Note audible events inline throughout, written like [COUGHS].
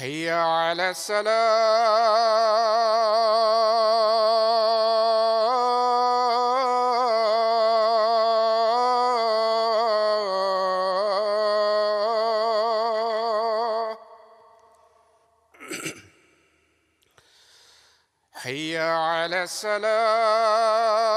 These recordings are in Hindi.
هيا على السلام [CLEARS THROAT] هيا على السلام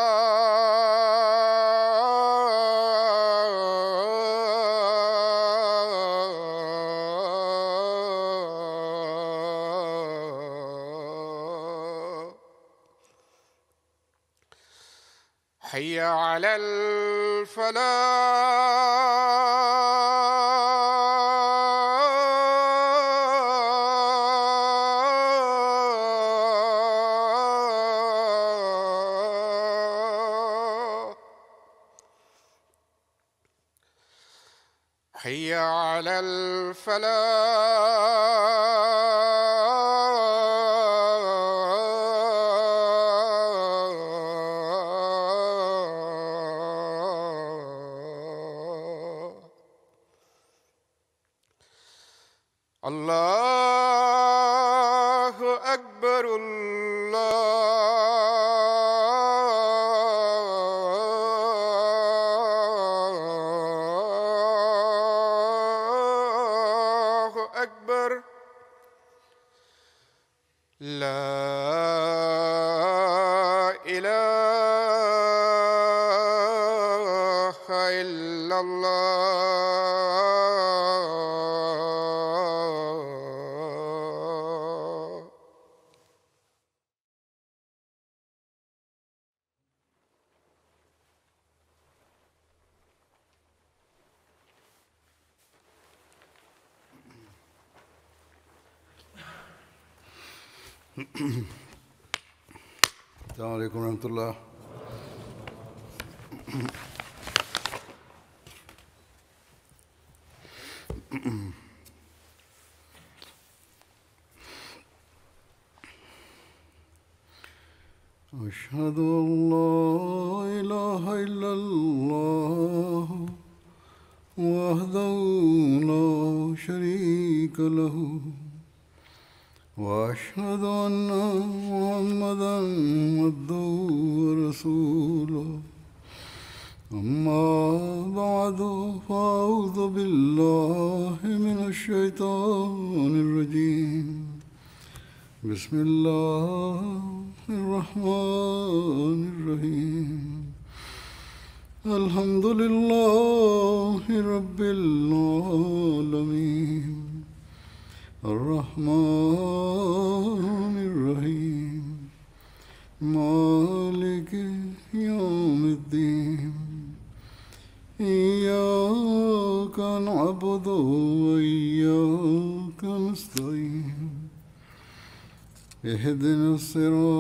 أكبر لا إله إلا الله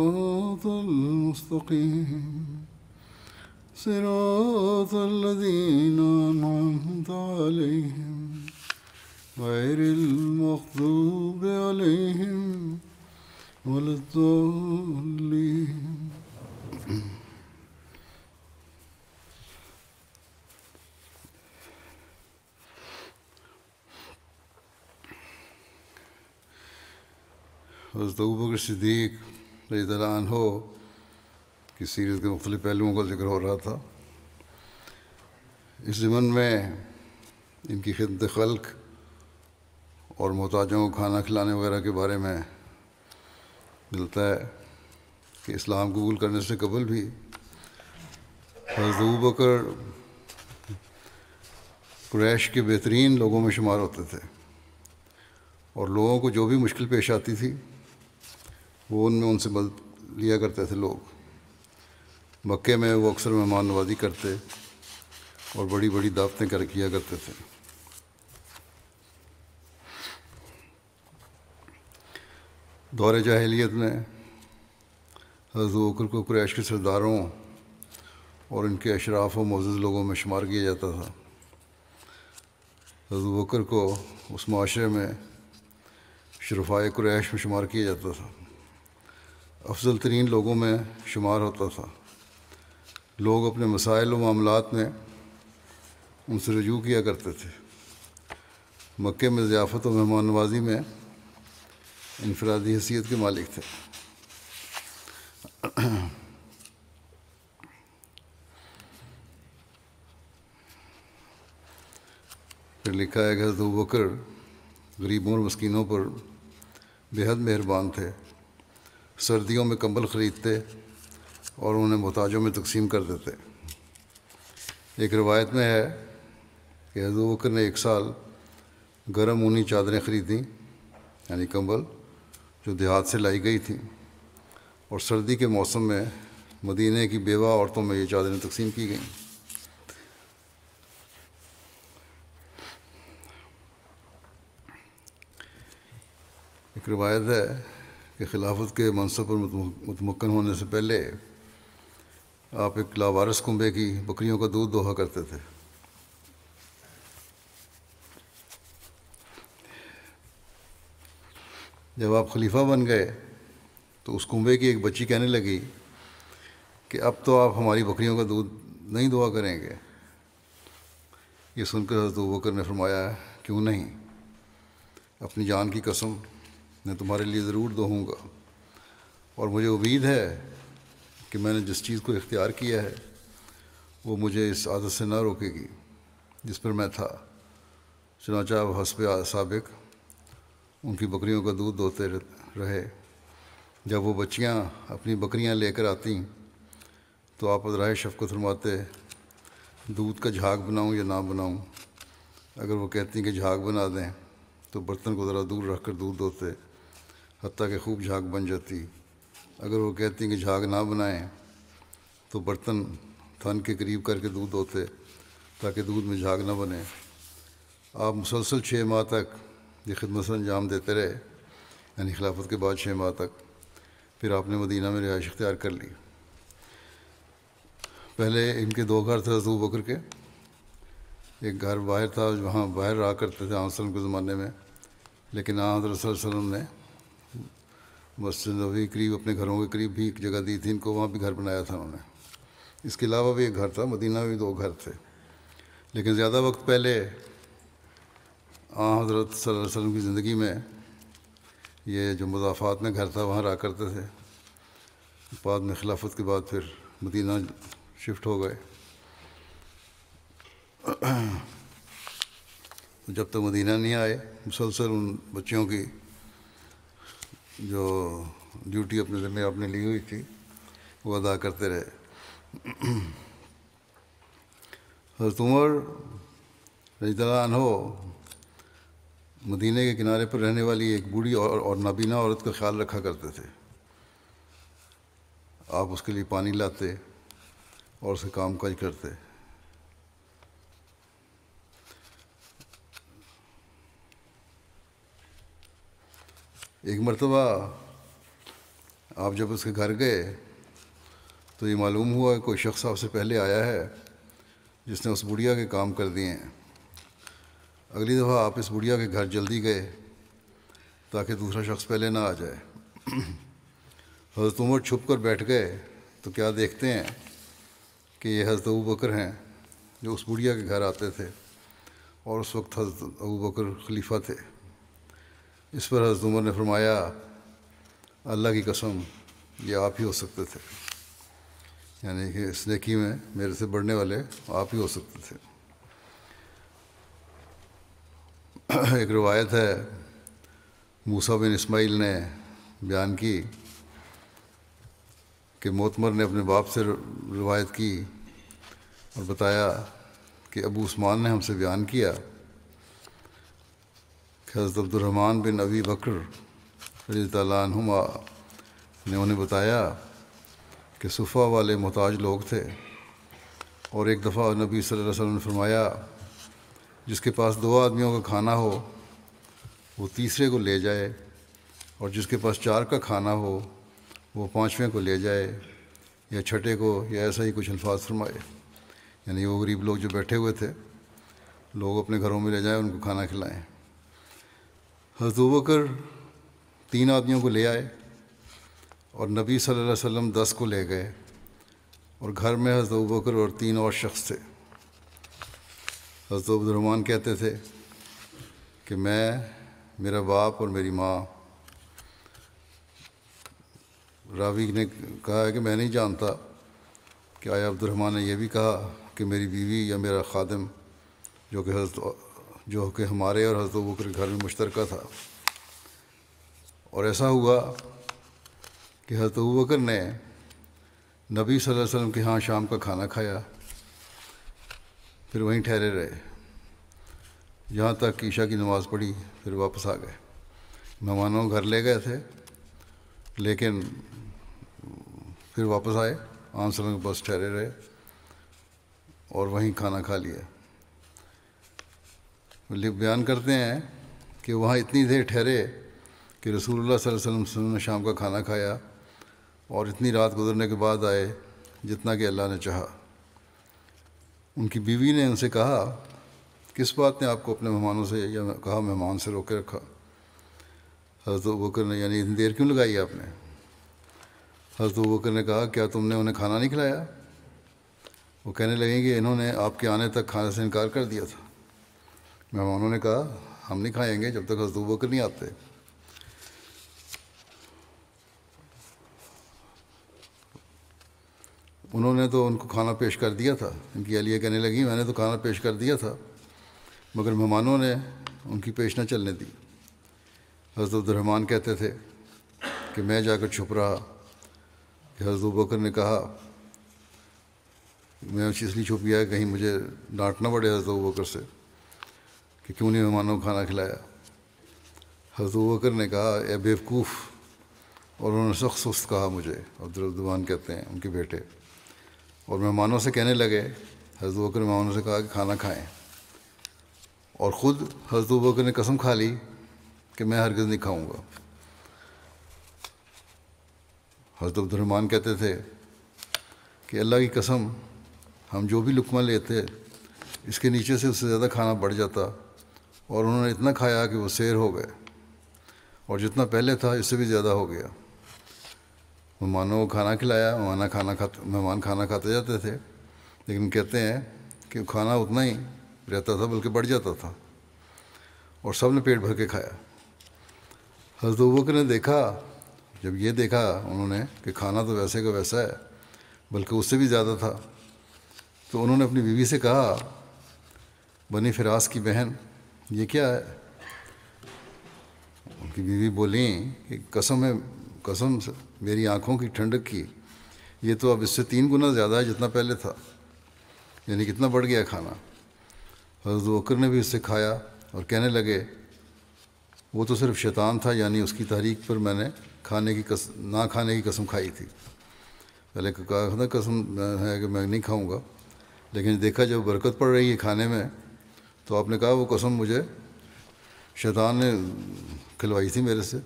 صراط المستقيم صراط الذين أنعمت عليهم غير المغضوب عليهم ولا الضالين حضرت ابو بكر صدیق रजान हो कि सीरीज़ के मुख्तलि पहलुओं का जिक्र हो रहा था इस ज़मन में इनकी खिदत खल्क और मोहताजों को खाना खिलाने वगैरह के बारे में मिलता है कि इस्लाम कबूल करने से कबल भी हजू बकर क्रैश के बेहतरीन लोगों में शुमार होते थे और लोगों को जो भी मुश्किल पेश आती थी वो उनमें उनसे मदद लिया करते थे लोग मक्के में वो अक्सर मेहमान नवाजी करते और बड़ी बड़ी दावतें कर किया करते थे दौर जाहलीत में हजूकर को क्रैश के सरदारों और इनके अशराफ और मोज़ लोगों में शुमार किया जाता था हजू को उस माशरे में शरफाए क्रैश में शुमार किया जाता था अफजल तरीन लोगों में शुमार होता था लोग अपने मसाइल व मामलात में उनसे रजू किया करते थे मक्के में ज़ियाफ़त और मेहमान नवाजी में इनफरादी हैसियत के मालिक थे फिर लिखा है कि हजरत बकर गरीबों और मस्किनों पर बेहद मेहरबान थे सर्दियों में कंबल ख़रीदते और उन्हें मोहताजों में तकसीम कर देते एक रिवायत में है कि हजूबकर ने एक साल गर्म ऊनी चादरें ख़रीदी यानी कंबल जो देहात से लाई गई थी और सर्दी के मौसम में मदीने की बेवा औरतों में ये चादरें तकसीम की गई एक रिवायत है कि खिलाफत के मनसब पर मतमक्न होने से पहले आप एक लावारस कुंभे की बकरियों का दूध दोहा करते थे जब आप खलीफा बन गए तो उस कुंभे की एक बच्ची कहने लगी कि अब तो आप हमारी बकरियों का दूध नहीं दुआ करेंगे ये सुनकर हजरत बकर ने फरमाया क्यों नहीं अपनी जान की कसम मैं तुम्हारे लिए ज़रूर दोहूँगा और मुझे उम्मीद है कि मैंने जिस चीज़ को इख्तियार किया है वो मुझे इस आदत से ना रोकेगी जिस पर मैं था चनाचा हसब सबक उनकी बकरियों का दूध दोते रहे जब वो बच्चियाँ अपनी बकरियाँ लेकर आती तो आप अदराय शफकत फरमाते दूध का झाग बनाऊँ या ना बनाऊँ अगर वो कहती कि झाग बना दें तो बर्तन को ज़रा दूर रख कर दूध दोते हती कि खूब झाग बन जाती अगर वो कहती कि झाग ना बनाएं तो बर्तन थन के करीब करके दूध होते ताकि दूध में झाग ना बने आप मुसलसल छः माह तक ये खिदमत अंजाम देते रहे यानी खिलाफत के बाद छः माह तक फिर आपने मदीना में रिहाइश इख्तियार कर ली पहले इनके दो घर थे हजू बकर के एक घर बाहर था वहाँ बाहर रहा करते थे आसलम के ज़माने में लेकिन आज वसलम ने मस्जिद नबी करीब अपने घरों के करीब भी एक जगह दी थी इनको वहाँ भी घर बनाया था उन्होंने इसके अलावा भी एक घर था मदीना में भी दो घर थे लेकिन ज़्यादा वक्त पहले हज़रत वसल्लम की ज़िंदगी में ये जो मुदाफ़ात में घर था वहाँ रहा करते थे बाद में खिलाफत के बाद फिर मदीना शिफ्ट हो गए जब तक तो मदीना नहीं आए मुसलसल उन बच्चियों की जो ड्यूटी अपने जिम्मे आपने ली हुई थी वो अदा करते रहे हजरत रजदान हो मदीने के किनारे पर रहने वाली एक बूढ़ी और, और नाबीना औरत का ख्याल रखा करते थे आप उसके लिए पानी लाते और उसे काम काज करते एक मरतबा आप जब उसके घर गए तो ये मालूम हुआ कोई शख्स आपसे पहले आया है जिसने उस बुढ़िया के काम कर दिए हैं अगली दफ़ा आप इस बुढ़िया के घर जल्दी गए ताकि दूसरा शख्स पहले ना आ जाए [CLEARS THROAT] हज़रत उमर छुप कर बैठ गए तो क्या देखते हैं कि ये हज़रत अबू बकर हैं जो उस बुढ़िया के घर आते थे और उस वक्त हज़रत अबू बकर खलीफा थे इस पर हजरत उमर ने फरमाया अल्लाह की कसम ये आप ही हो सकते थे यानी कि इस नेकी में मेरे से बढ़ने वाले आप ही हो सकते थे एक रिवायत है मूसा बिन इस्माइल ने बयान की कि मोतमर ने अपने बाप से रिवायत की और बताया कि अबू उस्मान ने हमसे बयान किया हज़रत अब्दुलरहमान बिन अबी बकर ने उन्हें बताया कि सुफ़ा वाले मोहताज लोग थे और एक दफ़ा नबी सल्लल्लाहु अलैहि वसल्लम ने फरमाया जिसके पास दो आदमियों का खाना हो वो तीसरे को ले जाए और जिसके पास चार का खाना हो वो पाँचवें को ले जाए या छठे को या ऐसा ही कुछ अल्फाज फरमाए यानी वो गरीब लोग जो बैठे हुए थे लोग अपने घरों में ले जाएं उनको खाना खिलाएं हजूबकर तीन आदमियों को ले आए और नबी सल्लल्लाहु अलैहि वसल्लम दस को ले गए और घर में हजूबकर और तीन और शख्स थे हजूबरहमान कहते थे कि मैं मेरा बाप और मेरी माँ रावी ने कहा है कि मैं नहीं जानता कि आया अब्दुलरहमान ने यह भी कहा कि मेरी बीवी या मेरा खादम जो कि जो कि हमारे और हजरत बकर घर में मुश्तरक था और ऐसा हुआ कि हजरत बकर ने नबी सल्लल्लाहु अलैहि वसल्लम के यहाँ शाम का खाना खाया फिर वहीं ठहरे रहे यहाँ तक ईशा की नमाज़ पढ़ी फिर वापस आ गए मेहमानों घर ले गए थे लेकिन फिर वापस आए आम सलम के पास ठहरे रहे और वहीं खाना खा लिया बयान करते हैं कि वहाँ इतनी देर ठहरे कि रसूलुल्लाह वसल्लम ने शाम का खाना खाया और इतनी रात गुजरने के बाद आए जितना कि अल्लाह ने चाहा उनकी बीवी ने उनसे कहा किस बात ने आपको अपने मेहमानों से या कहा मेहमान से रोके रखा हजरत बकर ने यानी इतनी देर क्यों लगाई आपने हजरत बकर ने कहा क्या तुमने उन्हें खाना नहीं खिलाया वो कहने लगे कि इन्होंने आपके आने तक खाने से इनकार कर दिया था मेहमानों ने कहा हम नहीं खाएंगे जब तक हजदू बकर नहीं आते उन्होंने तो उनको खाना पेश कर दिया था इनकी अलिया कहने लगी मैंने तो खाना पेश कर दिया था मगर मेहमानों ने उनकी पेश न चलने दी हजरत अब्दुलरहमान कहते थे कि मैं जाकर छुप रहा कि हजरत बकर ने कहा मैं इसलिए छुप गया कहीं मुझे डांटना पड़े हजरत बकर से कि क्यों नहीं मेहमानों को खाना खिलाया हजरत वकर ने कहा ए बेवकूफ़ और उन्होंने सख्त सुस्त कहा मुझे अब्दुलरजुमान कहते हैं उनके बेटे और मेहमानों से कहने लगे हजरत वकर मेहमानों से कहा कि खाना खाएं और ख़ुद हजरत वकर ने कसम खा ली कि मैं हरगज़ नहीं खाऊँगा हजरत अब्दुलरहमान कहते थे कि अल्लाह की कसम हम जो भी लुकमा लेते इसके नीचे से उससे ज़्यादा खाना बढ़ जाता और उन्होंने इतना खाया कि वो शेर हो गए और जितना पहले था इससे भी ज़्यादा हो गया मेहमानों को खाना खिलाया मेहमाना खाना खाते मेहमान खाना खाते जाते थे लेकिन कहते हैं कि खाना उतना ही रहता था बल्कि बढ़ जाता था और सब ने पेट भर के खाया हजदूबक ने देखा जब ये देखा उन्होंने कि खाना तो वैसे का वैसा है बल्कि उससे भी ज़्यादा था तो उन्होंने अपनी बीवी से कहा बनी फिरास की बहन ये क्या है उनकी बीवी बोली कि कसम है कसम मेरी आँखों की ठंडक की ये तो अब इससे तीन गुना ज़्यादा है जितना पहले था यानी कितना बढ़ गया खाना हजरत वक्र ने भी इससे खाया और कहने लगे वो तो सिर्फ शैतान था यानी उसकी तहरीक पर मैंने खाने की कस ना खाने की कसम खाई थी पहले कहा था कसम है कि मैं नहीं खाऊंगा लेकिन देखा जब बरकत पड़ रही है खाने में तो आपने कहा वो कसम मुझे शैतान ने खिलवाई थी मेरे से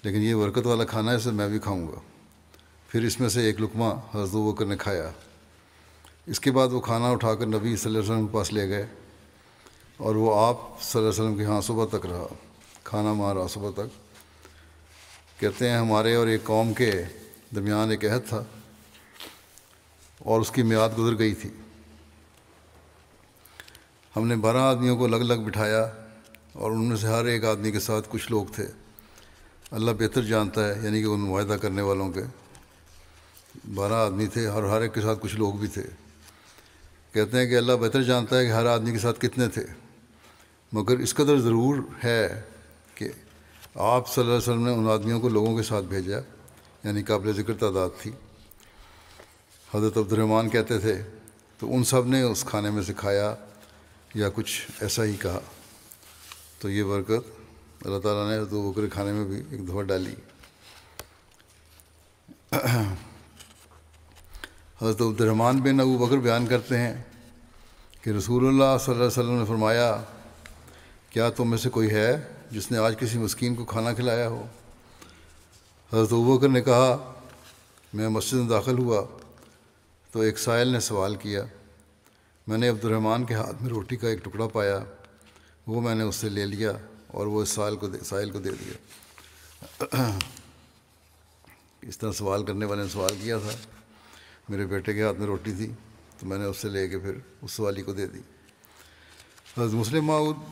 लेकिन ये बरकत वाला खाना है इसे मैं भी खाऊंगा फिर इसमें से एक लुकमा हजरत वकर ने खाया इसके बाद वो खाना उठाकर नबी वसल्लम के पास ले गए और वो आप वसल्लम के यहाँ सुबह तक रहा खाना मारा सुबह तक कहते हैं हमारे और एक कौम के दरमियान एक अहद था और उसकी म्याद गुजर गई थी हमने बारह आदमियों को अलग अलग बिठाया और उनमें से हर एक आदमी के साथ कुछ लोग थे अल्लाह बेहतर जानता है यानी कि उन वायदा करने वालों के बारह आदमी थे और हर एक के साथ कुछ लोग भी थे कहते हैं कि अल्लाह बेहतर जानता है कि हर आदमी के साथ कितने थे मगर इस कदर ज़रूर है कि आप सल्लल्लाहु अलैहि वसल्लम ने उन आदमियों को लोगों के साथ भेजा यानी काबिल ज़िक्र तादाद थी हज़रत अब्दुलरहमान कहते थे तो उन सब ने उस खाने में से खाया या कुछ ऐसा ही कहा तो ये बरकत अल्लाह ताला ने तो बकरे खाने में भी एक धोर डाली [CLEARS THROAT] हज़रत अब्दरहमान बिन अबू बकर बयान करते हैं कि रसूलुल्लाह सल्लल्लाहु अलैहि वसल्लम ने फरमाया क्या तुम में से कोई है जिसने आज किसी मस्किन को खाना खिलाया हो हज़रत अबू बकर ने कहा मैं मस्जिद में दाखिल हुआ तो एक साइल ने सवाल किया मैंने अब्दुलरहमान के हाथ में रोटी का एक टुकड़ा पाया वो मैंने उससे ले लिया और वो साहिल को दे साहिल को दे दिया [CLEARS THROAT] इस तरह सवाल करने वाले ने सवाल किया था मेरे बेटे के हाथ में रोटी थी तो मैंने उससे ले के फिर उस वाली को दे दी हज़रत मुस्लिम माऊद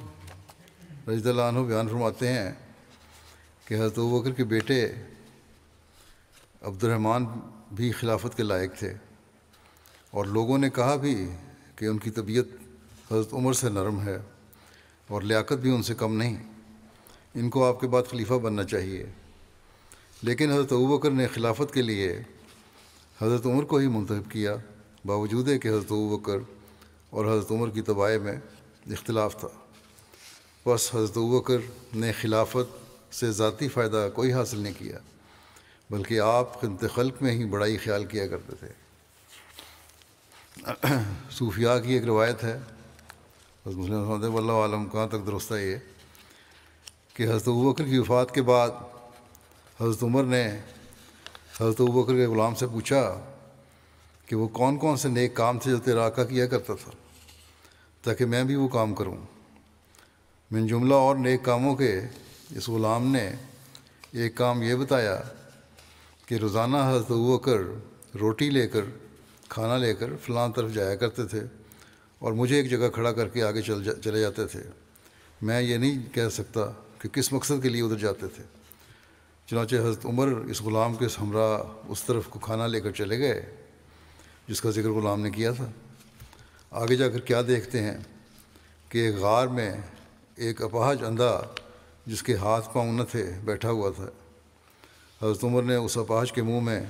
रजदलान बयान फरमाते हैं कि हज़रत वक्र के बेटे अब्दुलरहमान भी खिलाफत के लायक थे और लोगों ने कहा भी कि उनकी तबीयत हजरत उमर से नरम है और लियाकत भी उनसे कम नहीं इनको आपके बाद खलीफा बनना चाहिए लेकिन हज़रत बकर ने खिलाफत के लिए हज़रत उमर को ही मुंतब किया बावजूद है कि हज़रत बकर और हज़रत उमर की तबाह में इख्तलाफ था बस हज़रत बकर ने खिलाफत से ज़ाती फ़ायदा कोई हासिल नहीं किया बल्कि आप खनत में ही बड़ा ही ख्याल किया करते थे [CLEARS THROAT] सूफिया की एक रवायत है बस कहाँ तक दुरुस्त है ये कि हज़रत बकर की वफ़ात के बाद हज़रत उमर ने हज़रत बकर के ग़ुलाम से पूछा कि वो कौन कौन से नेक काम थे जो तेरा आका किया करता था ताकि मैं भी वो काम करूँ मिन जुमला और नेक कामों के इस ग़ुलाम ने एक काम ये बताया कि रोज़ाना हजरत बकर रोटी लेकर खाना लेकर फलां तरफ जाया करते थे और मुझे एक जगह खड़ा करके आगे चल जा, चले जाते थे मैं ये नहीं कह सकता कि किस मकसद के लिए उधर जाते थे चनाचे हज़रत उमर इस ग़ुलाम के हमरा उस तरफ को खाना लेकर चले गए जिसका जिक्र ग़ुलाम ने किया था आगे जाकर क्या देखते हैं कि एक गार में एक अपाहज अंधा जिसके हाथ पाँव न थे बैठा हुआ था हज़रत उमर ने उस अपाहज के मुंह में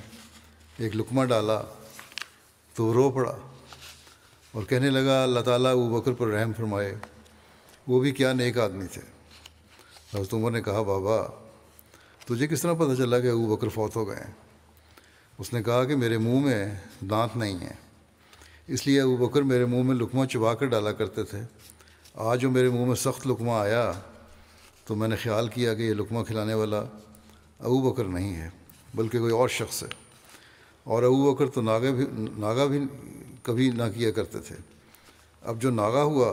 एक लुकमा डाला तो रो पड़ा और कहने लगा अल्लाह ताला अबू बकर पर रहम फरमाए वो भी क्या नेक आदमी थे हजरत उमर ने कहा बाबा तुझे किस तरह पता चला कि अबू बकर फौत हो गए उसने कहा कि मेरे मुंह में दांत नहीं है इसलिए वो बकर मेरे मुंह में लुकमा चबा कर डाला करते थे आज जो मेरे मुंह में सख्त लुकमा आया तो मैंने ख्याल किया कि ये लुकमा खिलाने वाला अबू बकर नहीं है बल्कि कोई और शख्स है और अबू बकर तो नागा भी नागा भी कभी ना किया करते थे अब जो नागा हुआ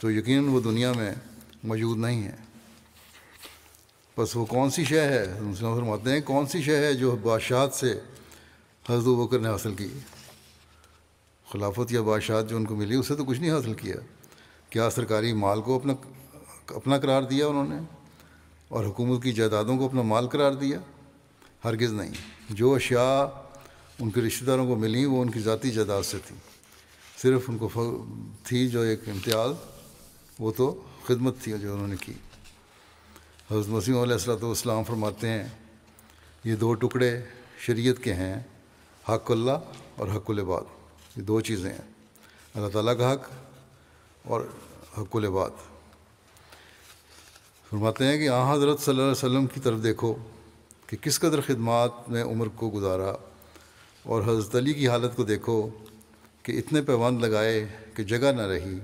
तो यकीन वो दुनिया में मौजूद नहीं है बस वो कौन सी शह है फरमाते हैं कौन सी शह है जो बादशाह से हजरत बकर ने हासिल की खिलाफत या बादशाह जो उनको मिली उससे तो कुछ नहीं हासिल किया क्या सरकारी माल को अपना अपना करार दिया उन्होंने और हुकूमत की जायदादों को अपना माल करार दिया हरगिज़ नहीं जो अशिया उनके रिश्तेदारों को मिली वो उनकी ज़ाती जदाद से थी सिर्फ उनको थी जो एक इम्तियाज़ वो तो खिदमत थी जो उन्होंने की हज़रत मसीम सलाम फरमाते हैं ये दो टुकड़े शरीयत के हैं हक़ल्ला और हक़ुलबाद ये दो चीज़ें हैं अल्लाह ताला का हक और हक़ुलबाद फरमाते हैं कि आ हज़रत सल्लल्लाहु अलैहि वसल्लम की तरफ देखो कि किस कदर खिदमत में उम्र को गुजारा और हज़रत अली की हालत को देखो कि इतने पैबंद लगाए कि जगह ना रही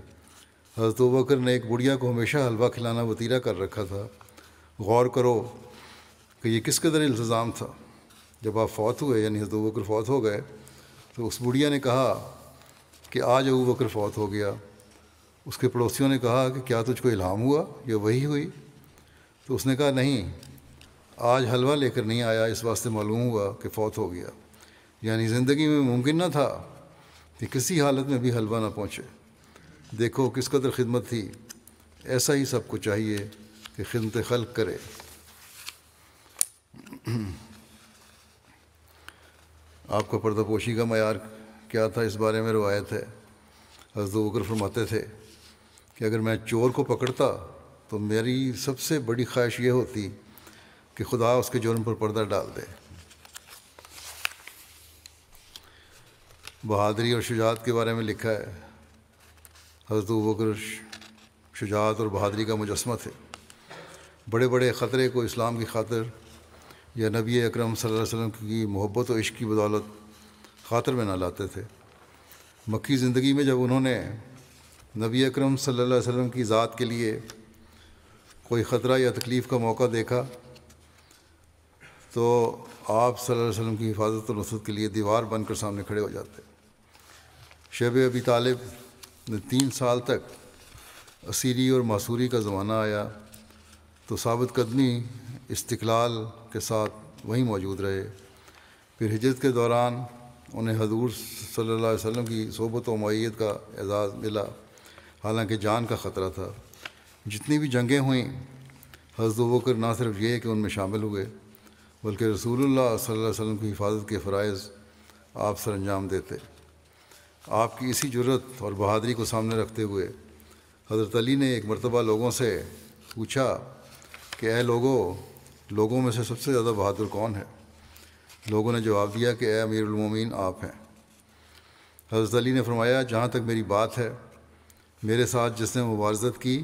हज़रत बकर ने एक बुढ़िया को हमेशा हलवा खिलाना वतीरा कर रखा था गौर करो कि ये किस कदर इल्तज़ाम था जब आप फौत हुए यानी हज़रत बकर फौत हो गए तो उस बुढ़िया ने कहा कि आज अबू बकर फौत हो गया उसके पड़ोसियों ने कहा कि क्या तुझको इल्हाम हुआ या वही हुई तो उसने कहा नहीं आज हलवा लेकर नहीं आया इस वास्ते मालूम हुआ कि फ़ौत हो गया यानी ज़िंदगी में मुमकिन ना था कि किसी हालत में भी हलवा ना पहुँचे देखो किस कदर खिदमत थी ऐसा ही सबको चाहिए कि खिदमत खल करे आपका पर्दापोशी का मैार क्या था इस बारे में रवायत है हजदो फरमाते थे कि अगर मैं चोर को पकड़ता तो मेरी सबसे बड़ी ख्वाहिश ये होती कि खुदा उसके जुर्म पर पर्दा डाल दे बहादरी और शुजात के बारे में लिखा है हजरत बकर शुजात और बहादरी का मुजस्मा थे बड़े बड़े ख़तरे को इस्लाम की खातर या नबी अकरम वसल्लम की मोहब्बत और इश्क की बदौलत खातर में ना लाते थे मक्की ज़िंदगी में जब उन्होंने नबी अकरम सल्लल्लाहु अलैहि वसल्लम की ज़ात के लिए कोई ख़तरा या तकलीफ़ का मौका देखा तो आप सल्लल्लाहु अलैहि वसल्लम की हिफाजत और नसरत के लिए दीवार बनकर सामने खड़े हो जाते शेब अबी तालिब ने तीन साल तक असीरी और मासूरी का ज़माना आया तो साबित कदमी इस्तलाल के साथ वहीं मौजूद रहे फिर हिजरत के दौरान उन्हें हजूर सल्लल्लाहु अलैहि वसल्लम की सोबत व मैत का एजाज़ मिला हालांकि जान का ख़तरा था जितनी भी जंगें हुई हजद वकर ना सिर्फ ये कि उनमें शामिल हुए बल्कि रसूल वसम की हिफाजत के फ़रज़ आप सर अंजाम देते आपकी इसी जरूरत और बहादरी को सामने रखते हुए हज़रत अली ने एक मरतबा लोगों से पूछा कि ए लोगो लोगों में से सबसे ज़्यादा बहादुर कौन है लोगों ने जवाब दिया कि ए अमीरमिन आप हैं हज़रत अली ने फरमाया जहाँ तक मेरी बात है मेरे साथ जिसने मुबारजत की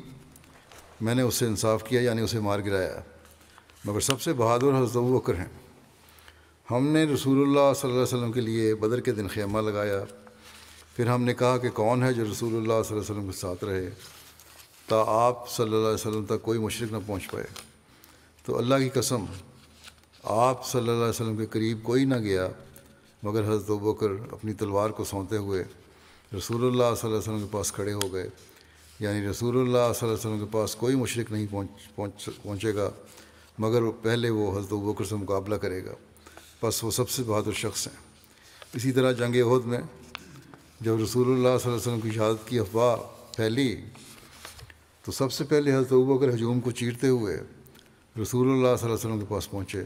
मैंने उससे इंसाफ़ किया यानी उसे मार गिराया मगर सबसे बहादुर हजरत बकर हैं हमने रसूलुल्लाह सल्लल्लाहु अलैहि वसल्लम के लिए बदर के दिन खेमा लगाया फिर हमने कहा कि कौन है जो रसूलुल्लाह सल्लल्लाहु अलैहि वसल्लम के साथ रहे ता आप सल्लल्लाहु अलैहि वसल्लम तक कोई मुशरक न पहुंच पाए तो अल्लाह की कसम आप सल्लल्लाहु अलैहि वसल्लम के करीब कोई ना गया मगर हज़रत बकर अपनी तलवार को सौंते हुए रसूलुल्लाह सल्लल्लाहु अलैहि वसल्लम के पास खड़े हो गए यानी रसूलुल्लाह सल्लल्लाहु अलैहि वसल्लम के पास कोई मुशरक नहीं पहुंच पहुंच पहुँचेगा मगर वो पहले वो हज़रत बकर से मुकाबला करेगा बस वो सबसे बहादुर शख्स हैं इसी तरह जंग अहद में जब रसूलुल्लाह सल्लल्लाहु अलैहि वसल्लम की शहादत की अफवाह फैली तो सबसे पहले हज़रत बकर हजूम को चीरते हुए रसूलुल्लाह सल्लल्लाहु अलैहि वसल्लम के पास पहुँचे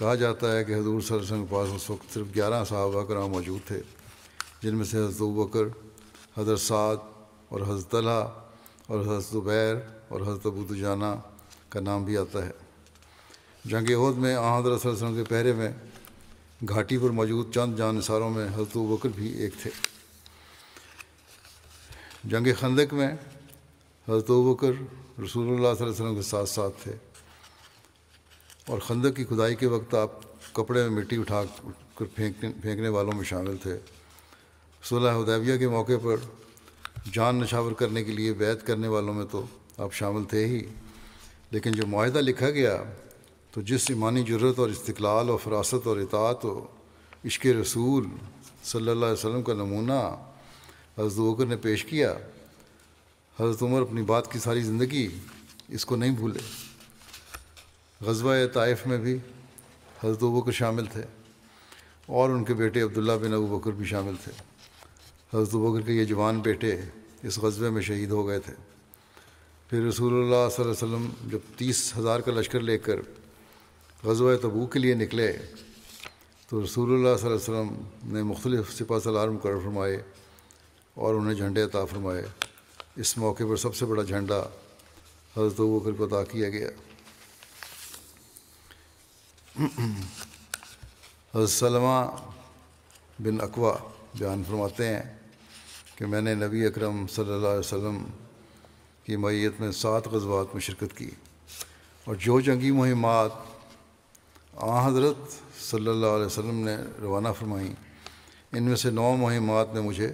कहा जाता है कि हजूर वसल्लम के पास उस वक्त सिर्फ ग्यारह सहाबा कर मौजूद थे जिनमें से हज़रत बकर हज़रत साद और हज़रत और हज़रत ज़ुबैर और हज़रत अबू दुजाना का नाम भी आता है जंग अहद में आहद के पहरे में घाटी पर मौजूद चंद जानसारों में हजरत बकर भी एक थे जंग खंदक में हजरत बकर रसूल के साथ साथ थे और खंदक की खुदाई के वक्त आप कपड़े में मिट्टी उठा कर फेंकने फेंकने वालों में शामिल थे सुलह उदैबिया के मौके पर जान नशावर करने के लिए बैत करने वालों में तो आप शामिल थे ही लेकिन जो माहा लिखा गया तो जिस ईमानी जरूरत और इस्तलाल और फरासत और इतात और इश्क रसूल सल्ला वसम का नमूना हज़रत बकर ने पेश किया हज़रत उमर अपनी बात की सारी ज़िंदगी इसको नहीं भूले गजबा ताइफ में भी हज़रत बकर शामिल थे और उनके बेटे अब्दुल्ला बिन अबू बकर भी शामिल थे हज़रत बकर के ये जवान बेटे इस गजबे में शहीद हो गए थे फिर रसूल वसम जब तीस हज़ार का लश्कर लेकर गजवा तबू के लिए निकले तो रसूलुल्लाह वसम ने मुख्तलिफ सिपा सलार मुकर फरमाए और उन्हें झंडे अता फरमाए इस मौके पर सबसे बड़ा झंडा हजरत बकर को अदा किया गया [CLEARS THROAT] हजरत सलमा बिन अकवा बयान फरमाते हैं कि मैंने नबी अक्रम सल्लल्लाहु की मैत में सात गजबात में शिरकत की और जो जंगी मुहिमात आ हज़रत सल्लल्लाहु अलैहि ने रवाना फरमाईं इनमें से नौ महिमात में मुझे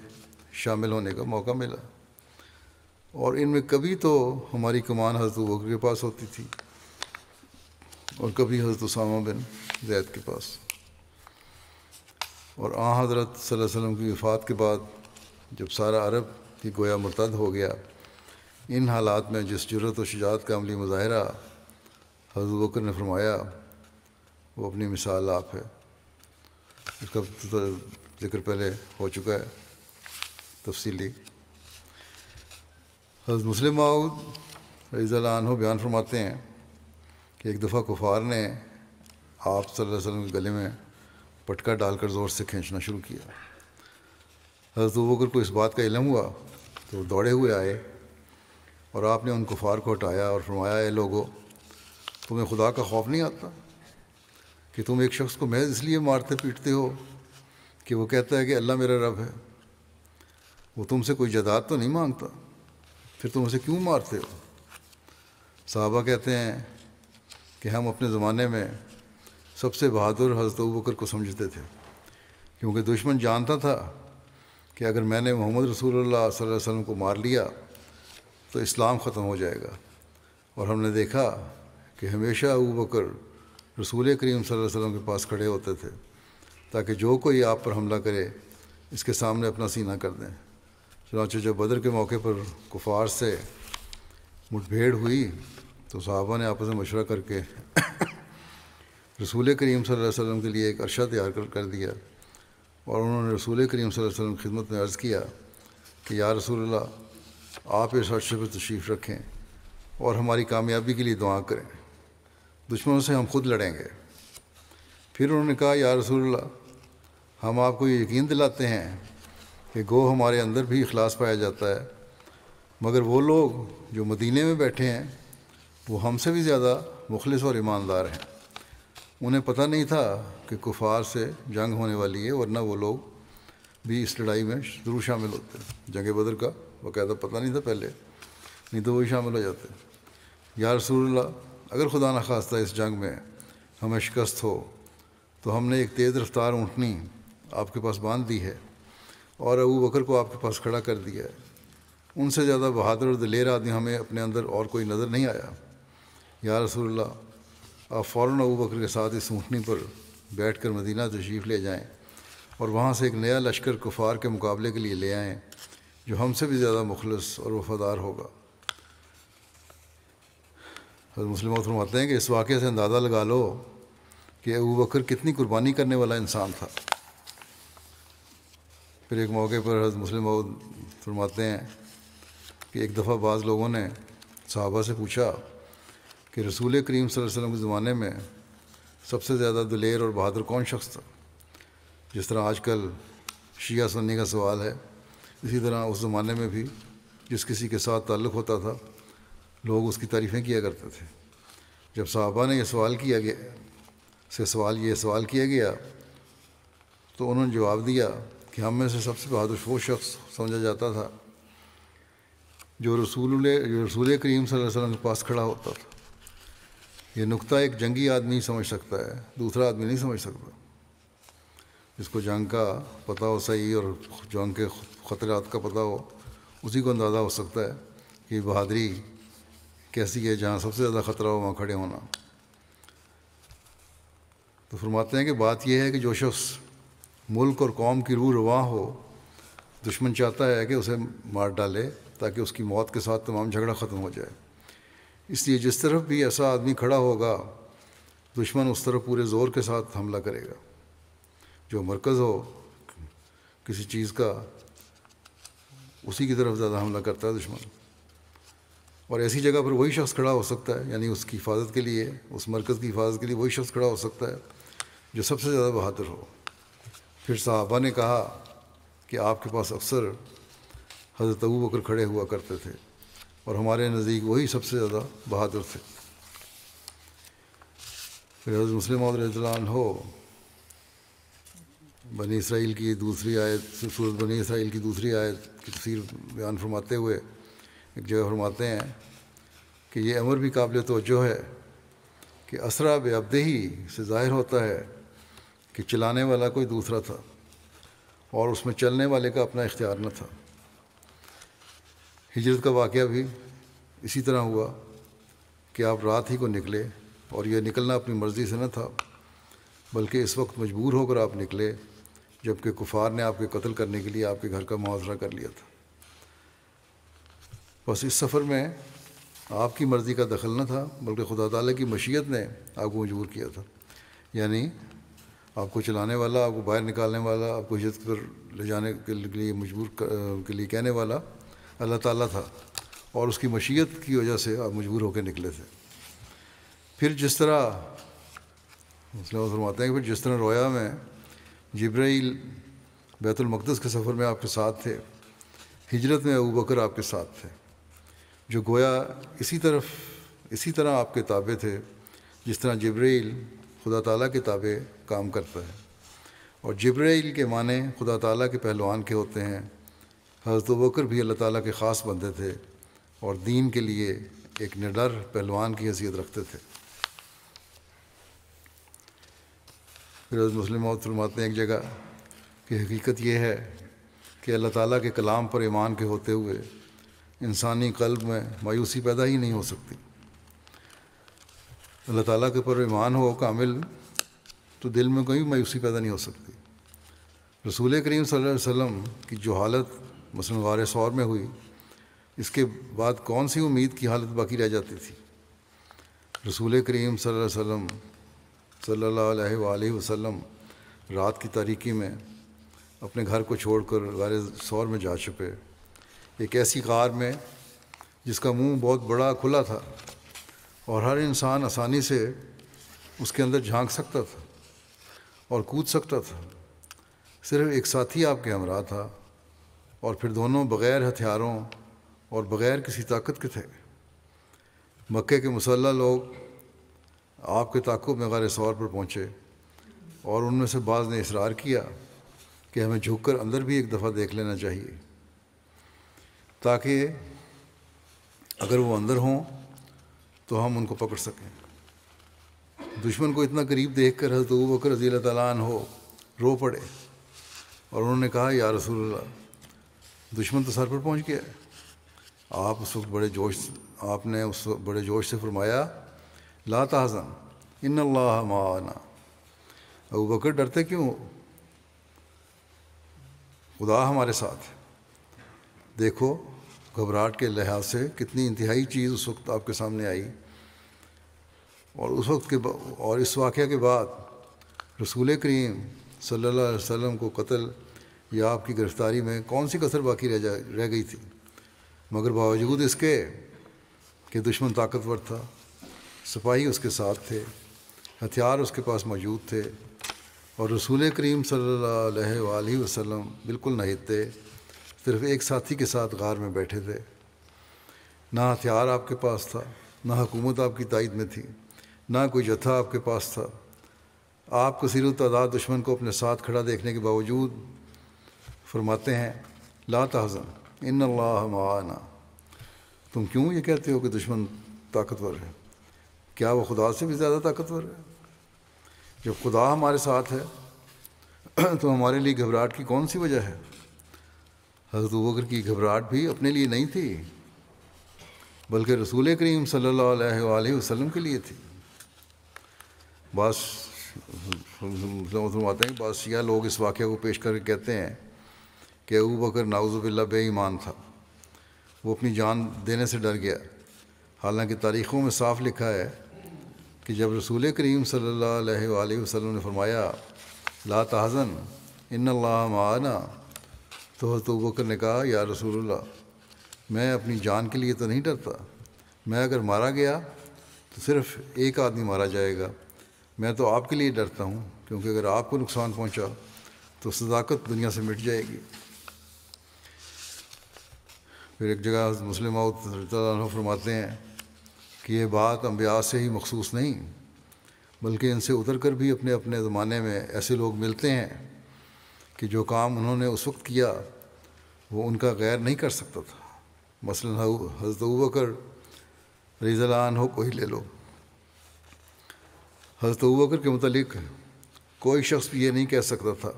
शामिल होने का मौका मिला और इनमें कभी तो हमारी कमान हज़रत बकर के पास होती थी और कभी हज़रत सामा बिन जैद के पास और आ हज़रत वसम की वफ़ात के बाद जब सारा अरब की गोया मरतद हो गया इन हालात में जिस जरूरत व शिजात का अमली मुजाहरा हजरत बकर ने फरमाया वो अपनी मिसाल आप है इसका तो जिक्र पहले हो चुका है तफसीली हज़रत मुस्लिम माऊद रज़ान बयान फरमाते हैं कि एक दफ़ा कुफार ने आप सल्लल्लाहु अलैहि वसल्लम के गले में पटका डालकर ज़ोर से खींचना शुरू किया हजरत बकर को इस बात का इलम हुआ तो दौड़े हुए आए और आपने उन कुफार को हटाया और फरमाया ए लोगो तुम्हें खुदा का खौफ नहीं आता कि तुम एक शख्स को महज इसलिए मारते पीटते हो कि वो कहता है कि अल्लाह मेरा रब है वो तुमसे कोई जदाद तो नहीं मांगता फिर तुम उसे क्यों मारते हो साहबा कहते हैं कि हम अपने ज़माने में सबसे बहादुर हजरत बकर को समझते थे क्योंकि दुश्मन जानता था कि अगर मैंने मोहम्मद रसूलुल्लाह वसम वसल्लम को मार लिया तो इस्लाम ख़त्म हो जाएगा और हमने देखा कि हमेशा अबू बकर रसूल करीम वसल्लम के पास खड़े होते थे ताकि जो कोई आप पर हमला करे इसके सामने अपना सीना कर दें चुनाचे जब बदर के मौके पर कुफार से मुठभेड़ हुई तो साहबा ने आपस में मशवरा करके [COUGHS] रसूल करीम वसल्लम के लिए एक अरशा तैयार कर, कर दिया और उन्होंने रसूल करीम वसल्लम की खिदमत में अर्ज़ किया कि या रसूल आप इस अरशे पर तशरीफ़ रखें और हमारी कामयाबी के लिए दुआ करें दुश्मनों से हम खुद लड़ेंगे फिर उन्होंने कहा या रसूल्ला हम आपको ये यकीन दिलाते हैं कि गो हमारे अंदर भी अखलास पाया जाता है मगर वो लोग जो मदीने में बैठे हैं वो हमसे भी ज़्यादा मुखलस और ईमानदार हैं उन्हें पता नहीं था कि कुफार से जंग होने वाली है वरना वो लोग भी इस लड़ाई में ज़रूर शामिल होते जंग बदर का बाकायदा पता नहीं था पहले नहीं तो वही शामिल हो जाते या रसूल्ला अगर खुदा न खास्ता इस जंग में हमें शिकस्त हो तो हमने एक तेज़ रफ्तार ऊँटनी आपके पास बांध दी है और अबू बकर को आपके पास खड़ा कर दिया है उनसे ज़्यादा बहादुर और दिलेर आदमी हमें अपने अंदर और कोई नज़र नहीं आया या रसूल्ला आप फ़ौर अबू बकर के साथ इस ऊँटनी पर बैठ कर मदीना तशरीफ़ ले जाएँ और वहाँ से एक नया लश्कर कुफार के मुकाबले के लिए ले आएँ जो हमसे भी ज़्यादा मुखलस और वफ़ादार होगा हजरत मुस्लिम फरमाते हैं कि इस वाक़े से अंदाज़ा लगा लो कि अबू बकर कितनी कुर्बानी करने वाला इंसान था फिर एक मौके पर हजरत मुस्लिम फरमाते हैं कि एक दफ़ा बाज़ लोगों ने साहबा से पूछा कि रसूल करीम वसल्लम के ज़माने में सबसे ज़्यादा दिलेर और बहादुर कौन शख्स था जिस तरह आज कल शिया सुन्नी का सवाल है इसी तरह उस ज़माने में भी जिस किसी के साथ ताल्लुक़ होता था लोग उसकी तारीफ़ें किया करते थे जब साहबा ने यह सवाल किया गया से सवाल ये सवाल किया गया तो उन्होंने जवाब दिया कि हम में से सबसे बहादुर वो शख्स समझा जाता था जो रसूल रसूल करीम वसल्लम के पास खड़ा होता था ये नुक्ता एक जंगी आदमी समझ सकता है दूसरा आदमी नहीं समझ सकता जिसको जंग का पता हो सही और जंग के ख़तरात का पता हो उसी को अंदाज़ा हो सकता है कि बहादरी कैसी है जहाँ सबसे ज़्यादा ख़तरा हो वहाँ खड़े होना तो फरमाते हैं कि बात यह है कि जो शख्स मुल्क और कौम की रूह रवा हो दुश्मन चाहता है कि उसे मार डाले ताकि उसकी मौत के साथ तमाम झगड़ा ख़त्म हो जाए इसलिए जिस तरफ भी ऐसा आदमी खड़ा होगा दुश्मन उस तरफ पूरे ज़ोर के साथ हमला करेगा जो मरकज़ हो किसी चीज़ का उसी की तरफ ज़्यादा हमला करता है दुश्मन और ऐसी जगह पर वही शख्स खड़ा हो सकता है यानी उसकी हिफाजत के लिए उस मरकज़ की हिफाजत के लिए वही शख्स खड़ा हो सकता है जो सबसे ज़्यादा बहादुर हो फिर साहबा ने कहा कि आपके पास अक्सर हज़रत अबू बकर खड़े हुआ करते थे और हमारे नज़दीक वही सबसे ज़्यादा बहादुर थे फिर हज़रत मुस्लिम हो बनी इसराइल की दूसरी आयत सूरत बनी इसराइल की दूसरी आयत की तफसीर बयान फरमाते हुए एक जगह फरमाते हैं कि ये अमर भी काबिल तोजो है कि असरा बेअबदही से ज़ाहिर होता है कि चलाने वाला कोई दूसरा था और उसमें चलने वाले का अपना इख्तियार न था हिजरत का वाक़ भी इसी तरह हुआ कि आप रात ही को निकले और यह निकलना अपनी मर्ज़ी से न था बल्कि इस वक्त मजबूर होकर आप निकले जबकि कुफार ने आपके कत्ल करने के लिए आपके घर का मुआवजा कर लिया था बस इस सफ़र में आपकी मर्ज़ी का दखल न था बल्कि खुदा ताली की मशीयत ने आपको मजबूर किया था यानी आपको चलाने वाला आपको बाहर निकालने वाला आपको हिजरत पर ले जाने के लिए मजबूर के लिए कहने वाला अल्लाह ताला था और उसकी मशीयत की वजह से आप मजबूर होकर निकले थे फिर जिस तरह फरमाते हैं फिर जिस तरह रोया में जब्राइल बैतुलमक़दस के सफ़र में आपके साथ थे हिजरत में अबू बकर आपके साथ थे जो गोया इसी तरफ इसी तरह आपके ताबे थे जिस तरह जब्रैल खुदा ताला के ताबे काम करता है और जब्रैल के माने खुदा ताला के पहलवान के होते हैं हजरत बकर भी अल्लाह ताला के ख़ास बंदे थे और दीन के लिए एक निडर पहलवान की हैसियत रखते थे फिर मुस्लिम फरमाते हैं एक जगह कि हकीकत यह है कि अल्लाह ताला के कलाम पर ईमान के होते हुए इंसानी कल्ब में मायूसी पैदा ही नहीं हो सकती अल्लाह ताला के पर ईमान हो कामिल तो दिल में कोई मायूसी पैदा नहीं हो सकती रसूल करीम वसल्लम की जो हालत मसलन वार सौर में हुई इसके बाद कौन सी उम्मीद की हालत बाकी रह जाती थी रसूल करीम वसल्लम सल्लल्लाहु अलैहि वसल्लम रात की तारीकी में अपने घर को छोड़कर वार सौर में जा छुपे एक ऐसी कार में जिसका मुंह बहुत बड़ा खुला था और हर इंसान आसानी से उसके अंदर झांक सकता था और कूद सकता था सिर्फ एक साथी आपके हमरा था और फिर दोनों बग़ैर हथियारों और बग़ैर किसी ताकत के थे मक्के के मुसल्ला लोग आपके ताकुब में गार सौर पर पहुँचे और उनमें से बाज़ ने इसरार किया कि हमें झुककर अंदर भी एक दफ़ा देख लेना चाहिए ताकि अगर वो अंदर हों तो हम उनको पकड़ सकें दुश्मन को इतना करीब देख कर हजरत बकर रजील तलान हो रो पड़े और उन्होंने कहा या रसूल दुश्मन तो सर पर पहुंच गया है आप उस वक्त बड़े जोश आपने उस वक्त बड़े जोश से फरमाया लाता हजन इन अल्लाह माना अबू बकर डरते क्यों खुदा हमारे साथ देखो घबराहट के लिहाज से कितनी इंतहाई चीज़ उस वक्त आपके सामने आई और उस वक्त के और इस वाक़ के बाद रसूल करीम सल्लल्लाहु अलैहि वसल्लम को कत्ल या आपकी गिरफ़्तारी में कौन सी कसर बाकी रह जा रह गई थी मगर बावजूद इसके कि दुश्मन ताकतवर था सिपाही उसके साथ थे हथियार उसके पास मौजूद थे और रसूल करीम सल्लल्लाहु अलैहि वसल्लम बिल्कुल नहीं थे सिर्फ एक साथी के साथ गार में बैठे थे ना हथियार आपके पास था ना हुकूमत आपकी तायद में थी ना कोई जत्था आपके पास था आप कसीर तादाद दुश्मन को अपने साथ खड़ा देखने के बावजूद फरमाते हैं ला तहज़न इन माना तुम क्यों ये कहते हो कि दुश्मन ताकतवर है क्या वो खुदा से भी ज़्यादा ताकतवर है जब खुदा हमारे साथ है [CLEARS THROAT] तो हमारे लिए घबराहट की कौन सी वजह है हज़रत की घबराहट भी अपने लिए नहीं थी बल्कि रसूल करीम सल्ला वसम के लिए थी बस फरमाते हैं यह लोग इस वाक़े को पेश करके कहते हैं कि अबू बकर नाउज़बिल्ला बेईमान था वो अपनी जान देने से डर गया हालांकि तारीख़ों में साफ लिखा है कि जब रसूल करीम सल्ला वसम ने फरमाया ला तहज़न इन माना तो हज़रत बकर ने कहा या रसूलुल्लाह मैं अपनी जान के लिए तो नहीं डरता मैं अगर मारा गया तो सिर्फ एक आदमी मारा जाएगा मैं तो आपके लिए डरता हूँ क्योंकि अगर आपको नुकसान पहुँचा तो सदाकत दुनिया से मिट जाएगी फिर एक जगह मुस्लिम तो फरमाते हैं कि ये बात अम्बिया से ही मखसूस नहीं बल्कि इनसे उतर कर भी अपने अपने ज़माने में ऐसे लोग मिलते हैं कि जो काम उन्होंने उस वक्त किया वो उनका गैर नहीं कर सकता था मसलन हजरत अबकर रिजलान हो कोई ले लो हजरत अबकर के मतलब कोई शख्स भी ये नहीं कह सकता था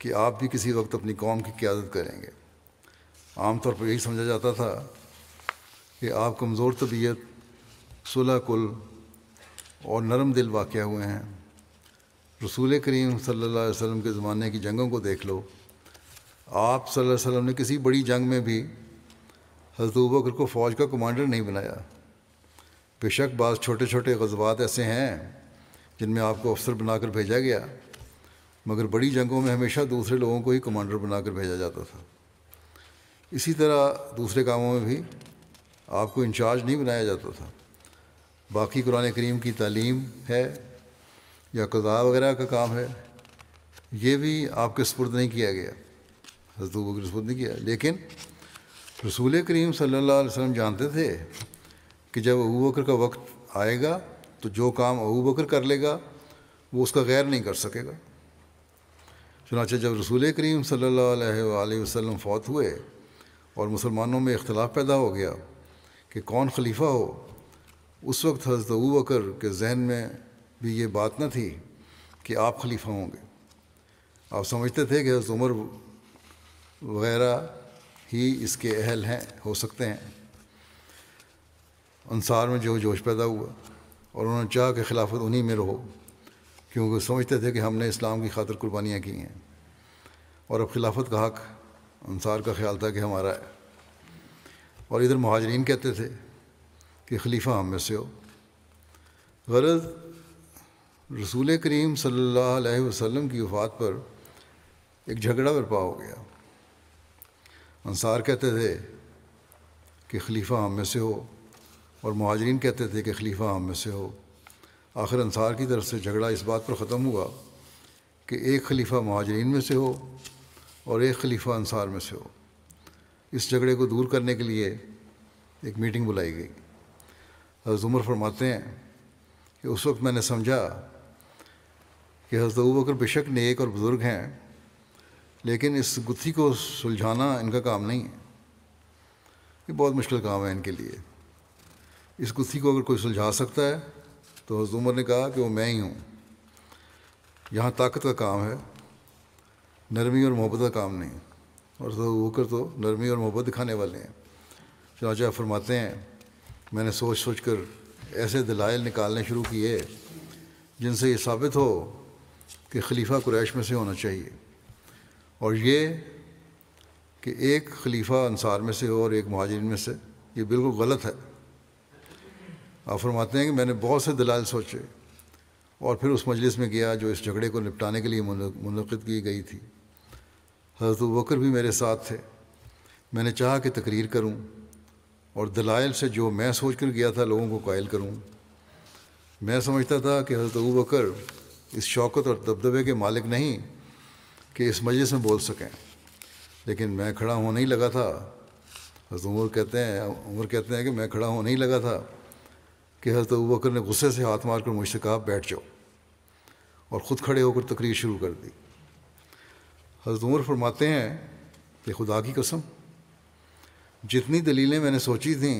कि आप भी किसी वक्त अपनी कौम की क्यादत करेंगे आमतौर पर यही समझा जाता था कि आप कमज़ोर तबीयत सुलह कुल और नरम दिल वाक़ हुए हैं रसूल करीम सल्ला वसम के ज़माने की जंगों को देख लो आप सल्लल्लाहु ने किसी बड़ी जंग में भी हजरत को फ़ौज का कमांडर नहीं बनाया बेशक बाद छोटे छोटे गजबात ऐसे हैं जिनमें आपको अफसर बनाकर भेजा गया मगर बड़ी जंगों में हमेशा दूसरे लोगों को ही कमांडर बनाकर भेजा जाता था इसी तरह दूसरे कामों में भी आपको इंचार्ज नहीं बनाया जाता था बाकी कुरान करीम की तालीम है या कदा वगैरह का काम है ये भी आपके स्पुर्द नहीं किया गया हजरत बकर स्पुर्द नहीं किया लेकिन रसूल करीम सल्ला अलैहि जानते थे कि जब अबू बकर का वक्त आएगा तो जो काम अबू बकर कर लेगा वो उसका गैर नहीं कर सकेगा चुनाच जब रसूल करीम सल्ला वसम फ़ौत हुए और मुसलमानों में इख्तलाफ पैदा हो गया कि कौन खलीफा हो उस वक्त हजत अबू बकर के जहन में भी ये बात न थी कि आप खलीफा होंगे आप समझते थे कि उमर वगैरह ही इसके अहल हैं हो सकते हैं अनसार में जो जोश पैदा हुआ और उन्होंने चाह कि खिलाफत उन्हीं में रहो क्योंकि समझते थे कि हमने इस्लाम की खातर कुर्बानियाँ की हैं और अब खिलाफत का हक अनसार का ख्याल था कि हमारा है और इधर महाजरीन कहते थे कि खलीफा हम में से हो गरज रसूल करीम सल्लल्लाहु अलैहि की वफ़ात पर एक झगड़ा बरपा हो गया अंसार कहते थे कि खलीफा हम में से हो और महाजरीन कहते थे कि खलीफा हम में से हो आखिर अंसार की तरफ से झगड़ा इस बात पर ख़त्म हुआ कि एक खलीफा महाजरीन में से हो और एक खलीफा अंसार में से हो इस झगड़े को दूर करने के लिए एक मीटिंग बुलाई गई हज़ुमर फरमाते हैं कि उस वक्त मैंने समझा कि हजरत बकर बेशक नेक और बुज़ुर्ग हैं लेकिन इस गुत्थी को सुलझाना इनका काम नहीं है ये बहुत मुश्किल काम है इनके लिए इस गुत्थी को अगर कोई सुलझा सकता है तो हजरत उमर ने कहा कि वो मैं ही हूँ यहाँ ताकत का काम है नरमी और मोहब्बत का काम नहीं और तो होकर तो नरमी और मोहब्बत दिखाने वाले हैं चाचा फरमाते हैं मैंने सोच सोच कर ऐसे दलाइल निकालने शुरू किए जिनसे ये साबित हो कि खलीफा कुरैश में से होना चाहिए और ये कि एक खलीफा अंसार में से हो और एक महाजरीन में से ये बिल्कुल गलत है आप फरमाते हैं कि मैंने बहुत से दलाल सोचे और फिर उस मजलिस में गया जो इस झगड़े को निपटाने के लिए मनक़द की गई थी हजरत वक्र भी मेरे साथ थे मैंने चाहा कि तकरीर करूं और दलाइल से जो मैं सोच कर गया था लोगों को कायल करूं मैं समझता था कि हजरत बकर इस शौकत तो और दबदबे के मालिक नहीं कि इस मजलिस में बोल सकें लेकिन मैं खड़ा होने ही लगा था हजरत उमर कहते हैं उमर कहते हैं कि मैं खड़ा होने ही लगा था कि हजरत बकर ने गुस्से से हाथ मार कर मुझसे कहा बैठ जाओ और ख़ुद खड़े होकर तकरीर शुरू कर दी हजरत उमर फरमाते हैं कि खुदा की कसम जितनी दलीलें मैंने सोची थी